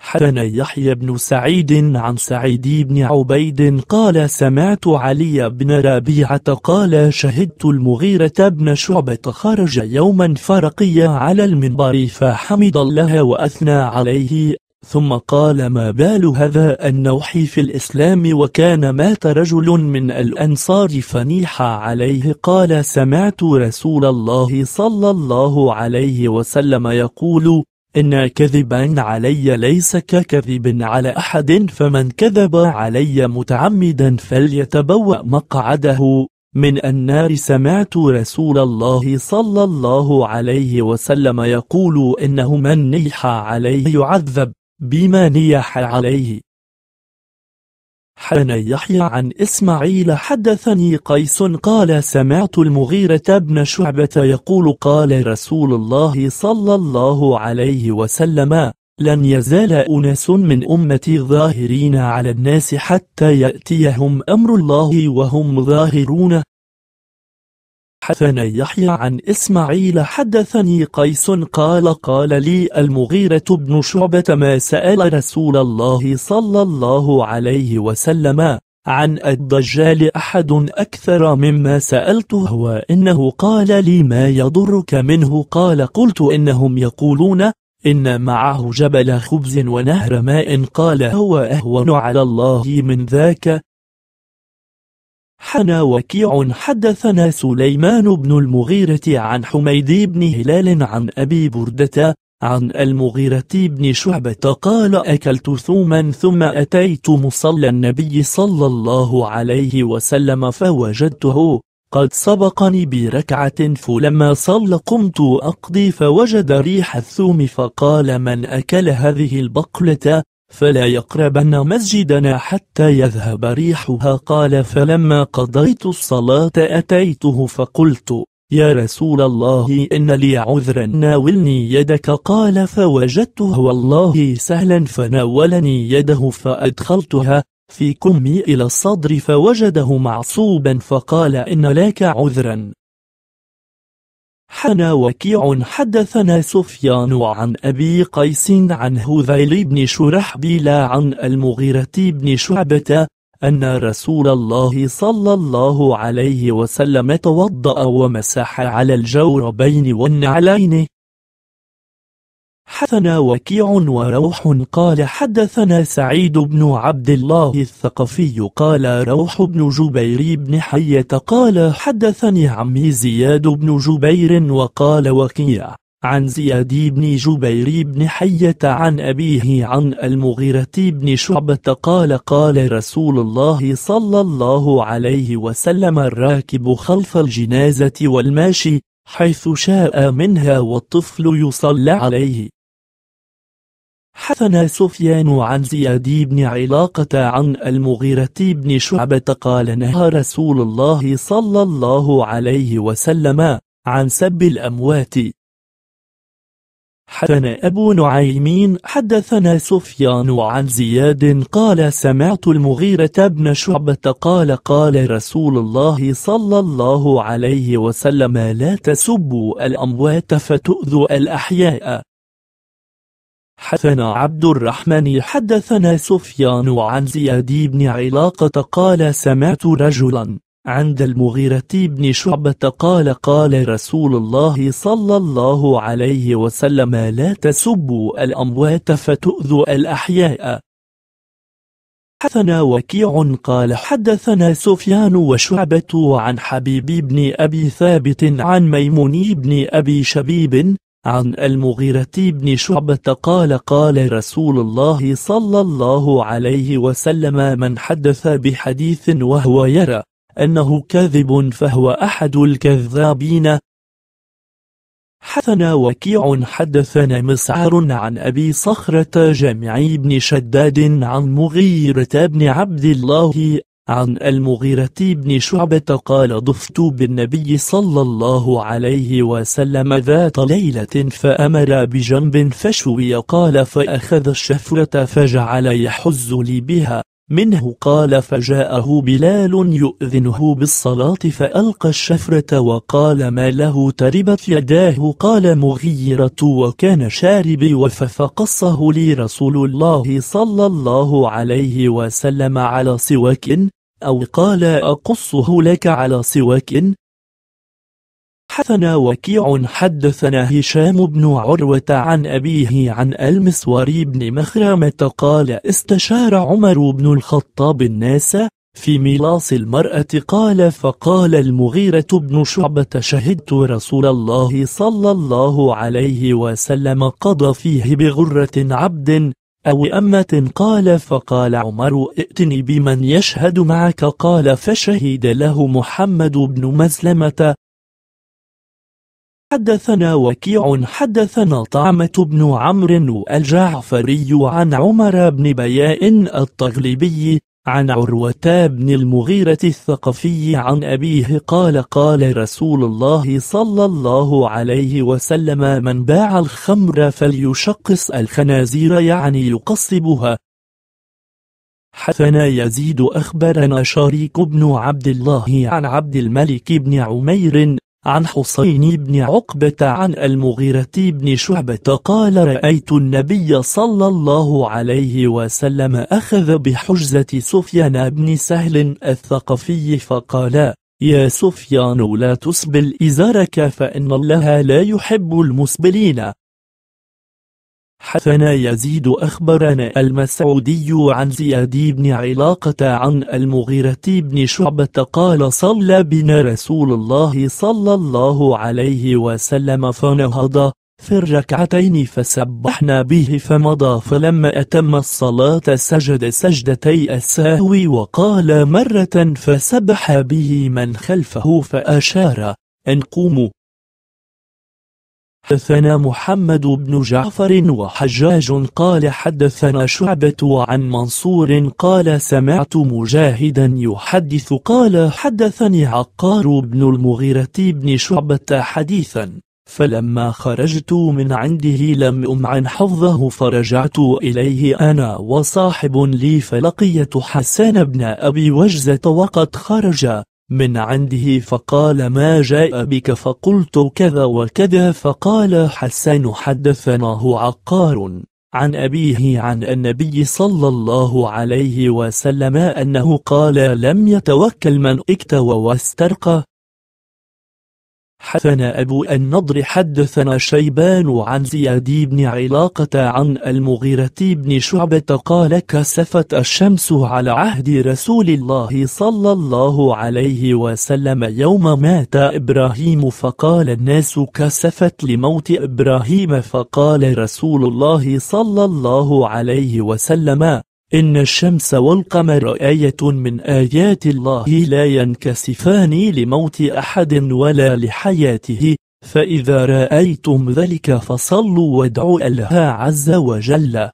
حدثنا يحيى بن سعيد عن سعيد بن عبيد قال سمعت علي بن ربيعة قال شهدت المغيرة بن شعبة خرج يوما فرقي على المنبر فحمد الله وأثنى عليه ثم قال ما بال هذا النوح في الإسلام وكان مات رجل من الأنصار فنيح عليه قال سمعت رسول الله صلى الله عليه وسلم يقول إن كذبا علي ليس ككذب على أحد فمن كذب علي متعمدا فليتبوأ مقعده من النار سمعت رسول الله صلى الله عليه وسلم يقول إنه من نيح عليه يعذب بما نيح عليه حدثنا يحيى عن إسماعيل حدثني قيس قال سمعت المغيرة بن شعبة يقول قال رسول الله صلى الله عليه وسلم لن يزال أناس من أمتي ظاهرين على الناس حتى يأتيهم أمر الله وهم ظاهرون حدثنا يحيى عن إسماعيل حدثني قيس قال قال لي المغيرة بن شعبة ما سأل رسول الله صلى الله عليه وسلم عن الدجال أحد أكثر مما سألته وإنه قال لي ما يضرك منه قال قلت إنهم يقولون إن معه جبل خبز ونهر ماء قال هو أهون على الله من ذاك حنا وكيع حدثنا سليمان بن المغيرة عن حميد بن هلال عن أبي بردة عن المغيرة بن شعبة قال أكلت ثوما ثم أتيت مصلى النبي صلى الله عليه وسلم فوجدته قد سبقني بركعة فلما صلى قمت أقضي فوجد ريح الثوم فقال من أكل هذه البقلة فلا يقربن مسجدنا حتى يذهب ريحها قال فلما قضيت الصلاة أتيته فقلت يا رسول الله إن لي عذرا ناولني يدك قال فوجدته والله سهلا فناولني يده فأدخلتها في كمي إلى الصدر فوجده معصوبا فقال إن لك عذرا حنا وكيع حدثنا سفيان عن أبي قيس عن هذيل بن شرحبيل عن المغيرة بن شعبة أن رسول الله صلى الله عليه وسلم توضأ ومسح على الجوربين والنعلين حدثنا وكيع وروح قال حدثنا سعيد بن عبد الله الثقفي قال روح بن جبير بن حية قال حدثني عمي زياد بن جبير وقال وكيع عن زياد بن جبير بن حية عن أبيه عن المغيرة بن شعبة قال قال رسول الله صلى الله عليه وسلم الراكب خلف الجنازة والماشي حيث شاء منها والطفل يصلى عليه حثنا سفيان عن زياد بن علاقة عن المغيرة بن شعبة قال نهى رسول الله صلى الله عليه وسلم عن سب الأموات حدثنا أبو نعيمين حدثنا سفيان عن زياد قال سمعت المغيرة بن شعبة قال قال رسول الله صلى الله عليه وسلم لا تسبوا الأموات فتؤذوا الأحياء حدثنا عبد الرحمن حدثنا سفيان عن زياد بن علاقة قال سمعت رجلا عند المغيرة بن شعبة قال قال رسول الله صلى الله عليه وسلم لا تسبوا الأموات فتؤذوا الأحياء حدثنا وكيع قال حدثنا سفيان وشعبة عن حبيب بن أبي ثابت عن ميمون بن أبي شبيب عن المغيرة بن شعبة قال قال رسول الله صلى الله عليه وسلم من حدث بحديث وهو يرى أنه كاذب فهو أحد الكذابين حثنا وكيع حدثنا مسعر عن أبي صخرة جامعي بن شداد عن مغيرة بن عبد الله عن المغيرة بن شعبة قال ضفت بالنبي صلى الله عليه وسلم ذات ليلة فأمر بجنب فشوي قال فأخذ الشفرة فجعل يحز لي بها منه قال فجاءه بلال يؤذنه بالصلاة فألقى الشفرة وقال ما له تربت يداه قال مغيرة وكان شاربي وففقصه لي رسول الله صلى الله عليه وسلم على سواك أو قال أقصه لك على سواك حثنا وكيع حدثنا هشام بن عروة عن أبيه عن المسوري بن مخرمة قال استشار عمر بن الخطاب الناس في ملاص المرأة قال فقال المغيرة بن شعبة شهدت رسول الله صلى الله عليه وسلم قضى فيه بغرة عبد أو أمة قال فقال عمر ائتني بمن يشهد معك قال فشهد له محمد بن مسلمة حدثنا وكيع حدثنا طعمة بن عمرو الجعفري عن عمر بن بياء الطغلبي عن عروة بن المغيرة الثقفي عن أبيه قال قال رسول الله صلى الله عليه وسلم من باع الخمر فليشقص الخنازير يعني يقصبها حثنا يزيد أخبرنا شريك بن عبد الله عن عبد الملك بن عمير عن حسين بن عقبة عن المغيرة بن شعبة قال رأيت النبي صلى الله عليه وسلم أخذ بحجزة سفيان بن سهل الثقفي فقال يا سفيان لا تسبل إزارك فإن الله لا يحب المسبلين حثنا يزيد أخبرنا المسعودي عن زياد بن علاقة عن المغيرة بن شعبة قال صلى بنا رسول الله صلى الله عليه وسلم فنهض في الركعتين فسبحنا به فمضى فلما أتم الصلاة سجد سجدتي السهو وقال مرة فسبح به من خلفه فأشار أن قوموا حدثنا محمد بن جعفر وحجاج قال حدثنا شعبة عن منصور قال سمعت مجاهدا يحدث قال حدثني عقار بن المغيرة بن شعبة حديثا فلما خرجت من عنده لم أمعن حفظه فرجعت إليه أنا وصاحب لي فلقيت حسان بن أبي وجزة وقد خرج من عنده فقال ما جاء بك فقلت كذا وكذا فقال حسان حدثناه عقار عن أبيه عن النبي صلى الله عليه وسلم أنه قال لم يتوكل من اكتوى واسترقى حدثنا أبو النضر حدثنا شيبان عن زياد بن علاقة عن المغيرة بن شعبة قال كسفت الشمس على عهد رسول الله صلى الله عليه وسلم يوم مات إبراهيم فقال الناس كسفت لموت إبراهيم فقال رسول الله صلى الله عليه وسلم إن الشمس والقمر آية من آيات الله لا ينكسفان لموت أحد ولا لحياته فإذا رأيتم ذلك فصلوا وادعوا الله عز وجل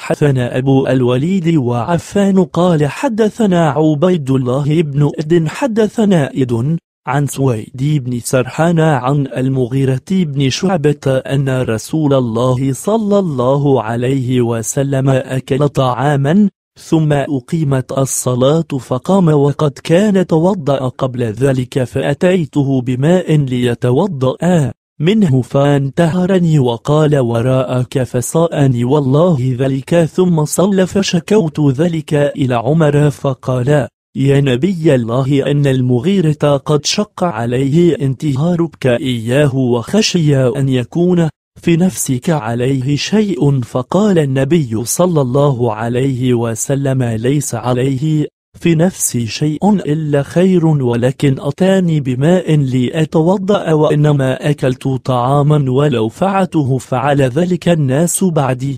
حدثنا أبو الوليد وعفان قال حدثنا عبيد الله بن إد حدثنا إد عن سويد بن سرحان عن المغيرة بن شعبة أن رسول الله صلى الله عليه وسلم أكل طعاما ثم أقيمت الصلاة فقام وقد كان توضأ قبل ذلك فأتيته بماء ليتوضأ منه فانتهرني وقال وراءك فصاءني والله ذلك ثم صلى فشكوت ذلك إلى عمر فقال يا نبي الله أن المغيرة قد شق عليه انتهارك إياه وخشي أن يكون في نفسك عليه شيء فقال النبي صلى الله عليه وسلم ليس عليه في نفسي شيء إلا خير ولكن أتاني بماء لأتوضأ وإنما أكلت طعاما ولو فعته فعل ذلك الناس بعدي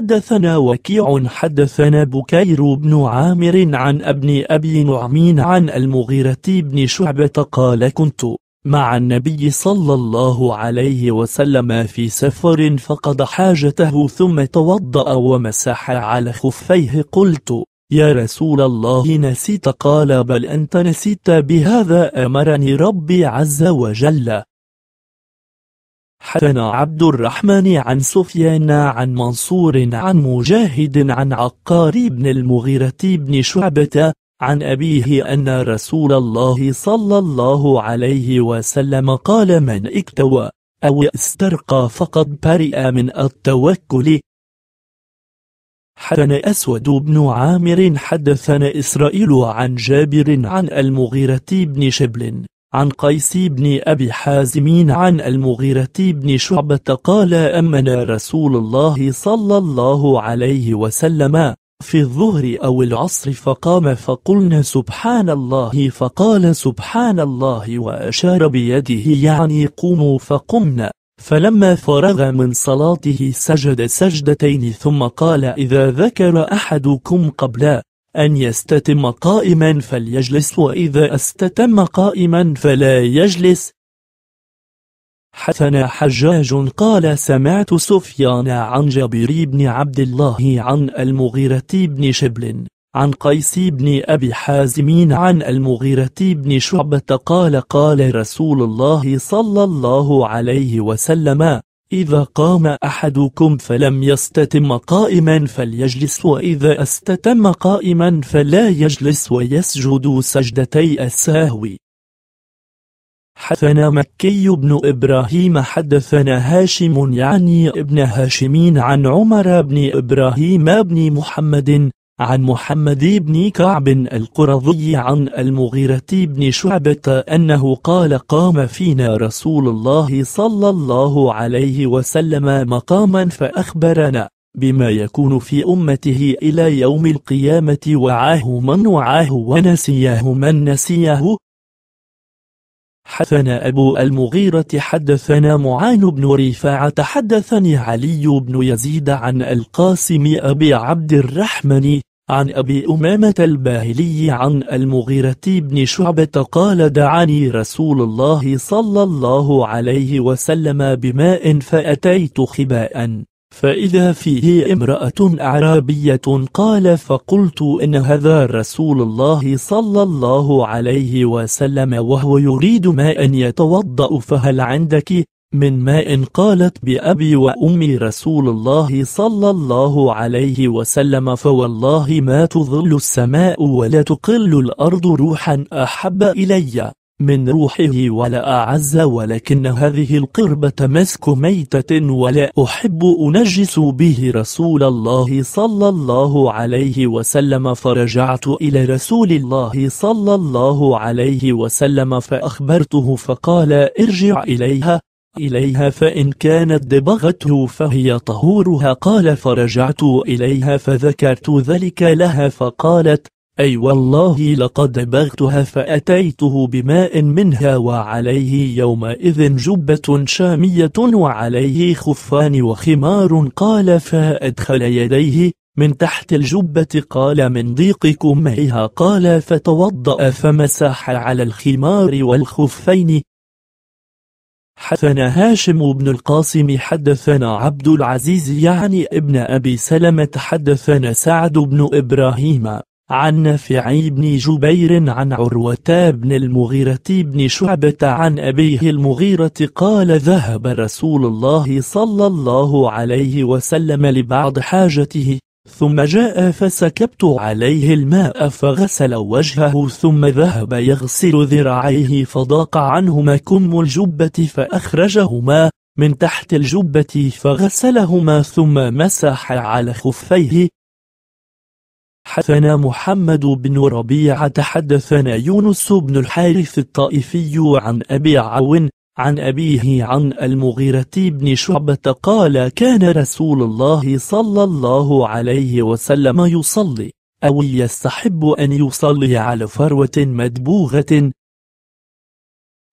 حدثنا وكيع حدثنا بكير بن عامر عن ابن أبي نعمين عن المغيرة بن شعبة قال كنت مع النبي صلى الله عليه وسلم في سفر فقد حاجته ثم توضأ ومسح على خفيه قلت يا رسول الله نسيت قال بل أنت نسيت بهذا أمرني ربي عز وجل حدثنا عبد الرحمن عن سفيان عن منصور عن مجاهد عن عقار بن المغيرة بن شعبة عن أبيه أن رسول الله صلى الله عليه وسلم قال من اكتوى أو استرقى فقد برئ من التوكل حدثنا أسود بن عامر حدثنا إسرائيل عن جابر عن المغيرة بن شبل عن قيس بن أبي حازم عن المغيرة بن شعبة قال أمنا رسول الله صلى الله عليه وسلم في الظهر أو العصر فقام فقلنا سبحان الله فقال سبحان الله وأشار بيده يعني قوموا فقمنا فلما فرغ من صلاته سجد سجدتين ثم قال إذا ذكر أحدكم قبلا أن يستتم قائما فليجلس وإذا استتم قائما فلا يجلس حثنا حجاج قال سمعت سفيان عن جابر بن عبد الله عن المغيرة بن شبل عن قيس بن أبي حازم عن المغيرة بن شعبة قال قال رسول الله صلى الله عليه وسلم إذا قام أحدكم فلم يستتم قائما فليجلس وإذا استتم قائما فلا يجلس ويسجد سجدتي السهو حدثنا مكي بن إبراهيم حدثنا هاشم يعني ابن هاشمين عن عمر بن إبراهيم بن محمد عن محمد بن كعب القرظي عن المغيرة بن شعبة أنه قال قام فينا رسول الله صلى الله عليه وسلم مقاما فأخبرنا بما يكون في أمته إلى يوم القيامة وعاه من وعاه ونسيه من نسيه حدثنا أبو المغيرة حدثنا معان بن رفاعة حدثني علي بن يزيد عن القاسم أبي عبد الرحمن عن أبي أمامة الباهلي عن المغيرة بن شعبة قال دعاني رسول الله صلى الله عليه وسلم بماء فأتيت خباء فإذا فيه امرأة أعرابية قال فقلت إن هذا رسول الله صلى الله عليه وسلم وهو يريد ماء يتوضأ فهل عندك من ماء قالت بأبي وأمي رسول الله صلى الله عليه وسلم فوالله ما تظل السماء ولا تقل الأرض روحا أحب إليّ من روحه ولا أعز ولكن هذه القربة مسك ميتة ولا أحب أنجس به رسول الله صلى الله عليه وسلم فرجعت إلى رسول الله صلى الله عليه وسلم فأخبرته فقال ارجع إليها إليها فإن كانت دبغته فهي طهورها قال فرجعت إليها فذكرت ذلك لها فقالت أي أيوة والله لقد بغتها فأتيته بماء منها وعليه يومئذ جبة شامية وعليه خفان وخمار قال فأدخل يديه من تحت الجبة قال من ضيقكم هيها قال فتوضأ فمسح على الخمار والخفين حدثنا هاشم بن القاسم حدثنا عبد العزيز يعني ابن أبي سلمة حدثنا سعد بن إبراهيم عن نافع بن جبير عن عروة بن المغيرة بن شعبة عن أبيه المغيرة قال ذهب رسول الله صلى الله عليه وسلم لبعض حاجته ثم جاء فسكبت عليه الماء فغسل وجهه ثم ذهب يغسل ذراعيه فضاق عنهما كم الجبة فأخرجهما من تحت الجبة فغسلهما ثم مسح على خفيه حدثنا محمد بن ربيعة حدثنا يونس بن الحارث الطائفي عن أبي عون عن أبيه عن المغيرة بن شعبة قال كان رسول الله صلى الله عليه وسلم يصلي أو يستحب أن يصلي على فروة مدبوغة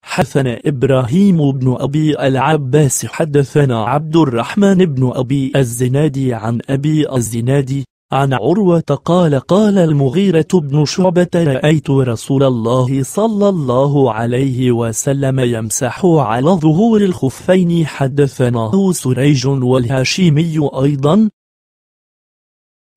حدثنا إبراهيم بن أبي العباس حدثنا عبد الرحمن بن أبي الزنادي عن أبي الزنادي عن عروة قال قال المغيرة بن شعبة رأيت رسول الله صلى الله عليه وسلم يمسح على ظهور الخفين حدثناه سريج والهاشمي أيضا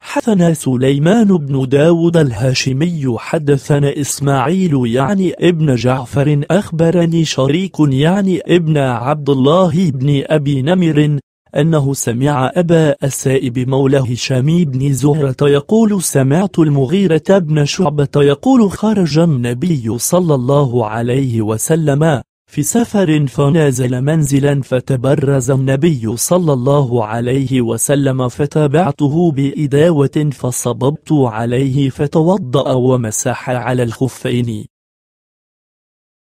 حدثنا سليمان بن داود الهاشمي حدثنا إسماعيل يعني ابن جعفر أخبرني شريك يعني ابن عبد الله بن أبي نمر أنه سمع أبا السائب مولى هشام بن زهرة يقول سمعت المغيرة بن شعبة يقول خرج النبي صلى الله عليه وسلم في سفر فنازل منزلا فتبرز النبي صلى الله عليه وسلم فتابعته بإداوة فصببت عليه فتوضأ ومسح على الخفين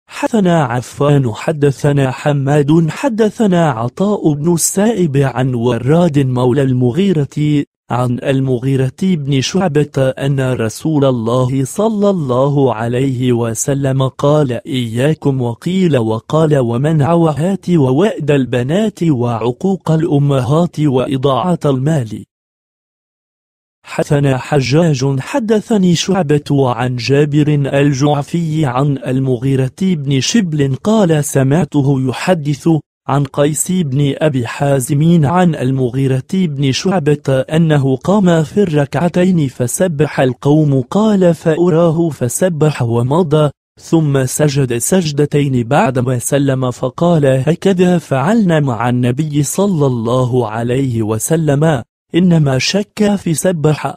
حدثنا عفان حدثنا حماد حدثنا عطاء بن السائب عن وراد مولى المغيرة عن المغيرة بن شعبة أن رسول الله صلى الله عليه وسلم قال إياكم وقيل وقال ومنع وهات ووأد البنات وعقوق الأمهات وإضاعة المال حدثنا حجاج حدثني شعبة عن جابر الجعفي عن المغيرة بن شبل قال سمعته يحدث عن قيس بن أبي حازم عن المغيرة بن شعبة أنه قام في الركعتين فسبح القوم قال فأراه فسبح ومضى ثم سجد سجدتين بعدما سلم فقال هكذا فعلنا مع النبي صلى الله عليه وسلم إنما شك في سبح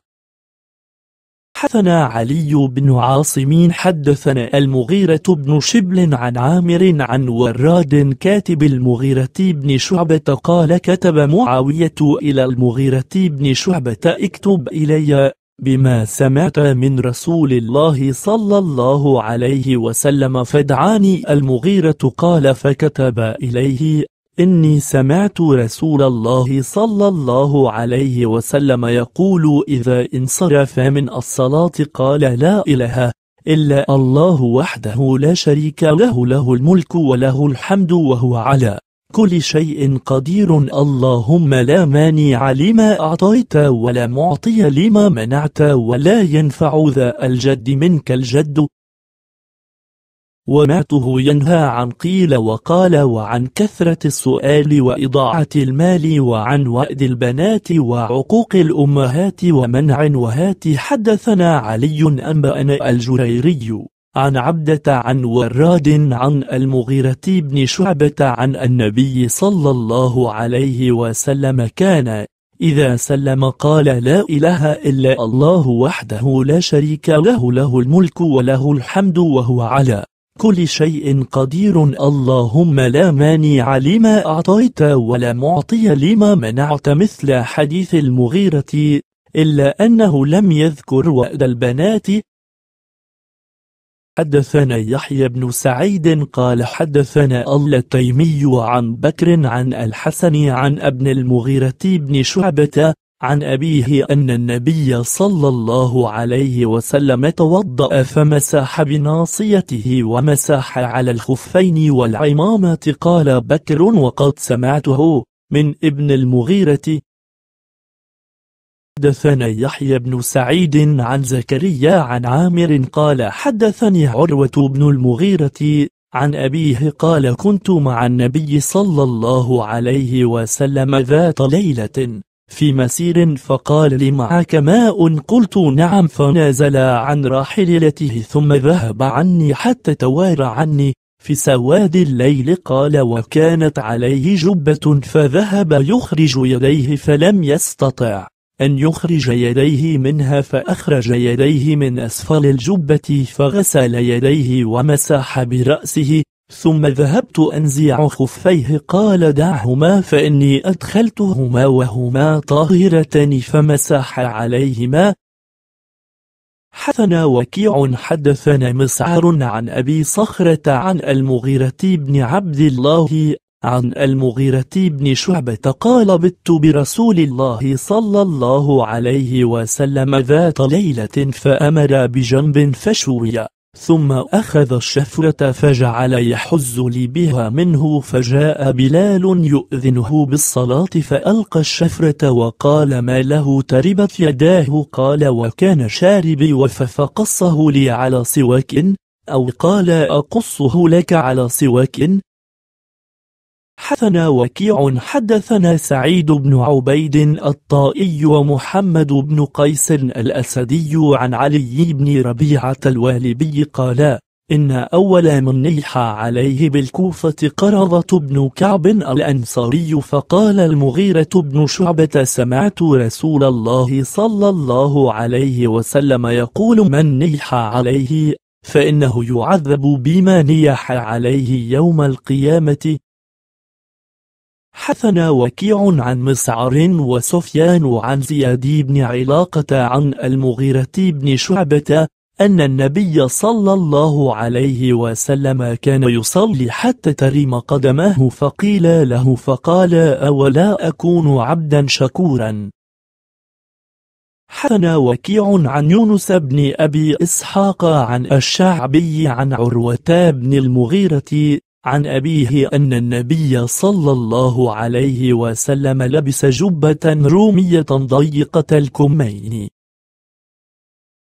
حثنا علي بن عاصم حدثنا المغيرة بن شبل عن عامر عن وراد كاتب المغيرة بن شعبة قال كتب معاوية إلى المغيرة بن شعبة اكتب إلي بما سمعت من رسول الله صلى الله عليه وسلم فدعاني المغيرة قال فكتب إليه إني سمعت رسول الله صلى الله عليه وسلم يقول إذا انصرف من الصلاة قال لا إله إلا الله وحده لا شريك له له الملك وله الحمد وهو على كل شيء قدير اللهم لا مانع لما أعطيت ولا معطي لما منعت ولا ينفع ذا الجد منك الجد وماته ينهى عن قيل وقال وعن كثرة السؤال وإضاعة المال وعن وأد البنات وعقوق الأمهات ومنع وهات حدثنا علي أنبأنا الجريري عن عبدة عن وراد عن المغيرة بن شعبة عن النبي صلى الله عليه وسلم كان إذا سلم قال لا إله إلا الله وحده لا شريك له له الملك وله الحمد وهو على كل شيء قدير اللهم لا مانع لما أعطيت ولا معطي لما منعت مثل حديث المغيرة إلا أنه لم يذكر وأد البنات حدثنا يحيى بن سعيد قال حدثنا التيمي عن بكر عن الحسن عن ابن المغيرة بن شعبة عن أبيه أن النبي صلى الله عليه وسلم توضأ فمساح بناصيته ومساح على الخفين والعمامة قال بكر وقد سمعته من ابن المغيرة حدثنا يحيى بن سعيد عن زكريا عن عامر قال حدثني عروة بن المغيرة عن أبيه قال كنت مع النبي صلى الله عليه وسلم ذات ليلة في مسير فقال لي معك ماء قلت نعم فنازل عن راحلته ثم ذهب عني حتى توارى عني في سواد الليل قال وكانت عليه جبة فذهب يخرج يديه فلم يستطع أن يخرج يديه منها فأخرج يديه من أسفل الجبة فغسل يديه ومسح برأسه ثم ذهبت أنزع خفيه قال دعهما فإني أدخلتهما وهما طاهرتان فمسح عليهما حدثنا وكيع حدثنا مسعر عن أبي صخرة عن المغيرة بن عبد الله عن المغيرة بن شعبة قال بت برسول الله صلى الله عليه وسلم ذات ليلة فأمر بجنب فشوي ثم أخذ الشفرة فجعل يحز لي بها منه فجاء بلال يؤذنه بالصلاة فألقى الشفرة وقال ما له تربت يداه قال وكان شاربي وففقصه لي على سواك أو قال أقصه لك على سواك حدثنا وكيع حدثنا سعيد بن عبيد الطائي ومحمد بن قيس الأسدي عن علي بن ربيعة الوالبي قالا إن أول من نيح عليه بالكوفة قرضة بن كعب الأنصاري فقال المغيرة بن شعبة سمعت رسول الله صلى الله عليه وسلم يقول من نيح عليه فإنه يعذب بما نيح عليه يوم القيامة حثنا وكيع عن مسعر وسفيان عن زياد بن علاقة عن المغيرة بن شعبة أن النبي صلى الله عليه وسلم كان يصلي حتى ترم قدمه فقيل له فقال أولا أكون عبدا شكورا حثنا وكيع عن يونس بن أبي إسحاق عن الشعبي عن عروة بن المغيرة عن أبيه أن النبي صلى الله عليه وسلم لبس جبة رومية ضيقة الكمين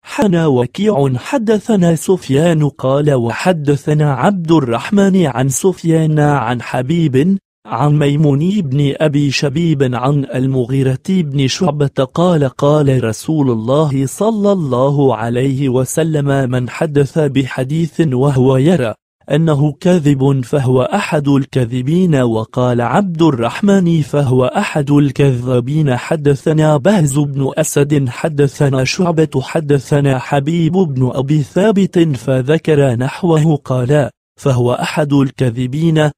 حنا وكيع حدثنا سفيان قال وحدثنا عبد الرحمن عن سفيان عن حبيب عن ميمون بن أبي شبيب عن المغيرة بن شعبة قال قال رسول الله صلى الله عليه وسلم من حدث بحديث وهو يرى أنه كاذب فهو أحد الكاذبين وقال عبد الرحمن فهو أحد الكذابين حدثنا بهز بن أسد حدثنا شعبة حدثنا حبيب بن أبي ثابت فذكر نحوه قال فهو أحد الكذبين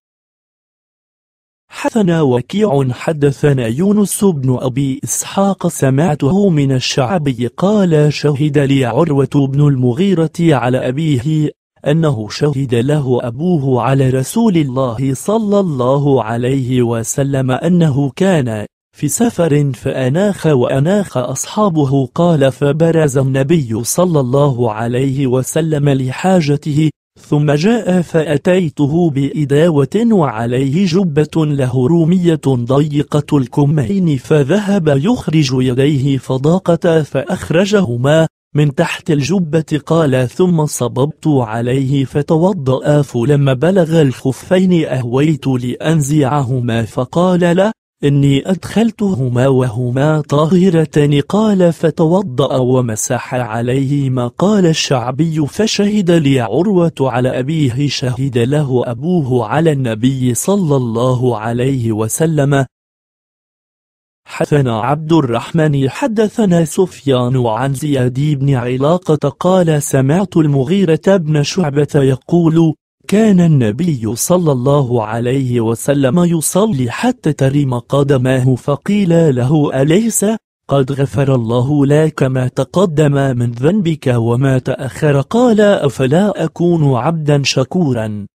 حدثنا وكيع حدثنا يونس بن أبي إسحاق سمعته من الشعبي قال شهد لي عروة بن المغيرة على أبيه أنه شهد له أبوه على رسول الله صلى الله عليه وسلم أنه كان في سفر فأناخ وأناخ أصحابه قال فبرز النبي صلى الله عليه وسلم لحاجته ثم جاء فأتيته بإداوة وعليه جبة له رومية ضيقة الكمين فذهب يخرج يديه فضاقة فأخرجهما من تحت الجبة قال ثم صببت عليه فتوضأ فلما بلغ الخفين أهويت لأنزعهما فقال له إني أدخلتهما وهما طاهرتان قال فتوضأ ومسح عليهما قال الشعبي فشهد لي عروة على أبيه شهد له أبوه على النبي صلى الله عليه وسلم حدثنا عبد الرحمن حدثنا سفيان عن زياد بن علاقة قال سمعت المغيرة بن شعبة يقول كان النبي صلى الله عليه وسلم يصلي حتى ترم قدماه فقيل له أليس قد غفر الله لك ما تقدم من ذنبك وما تأخر قال أفلا أكون عبدا شكورا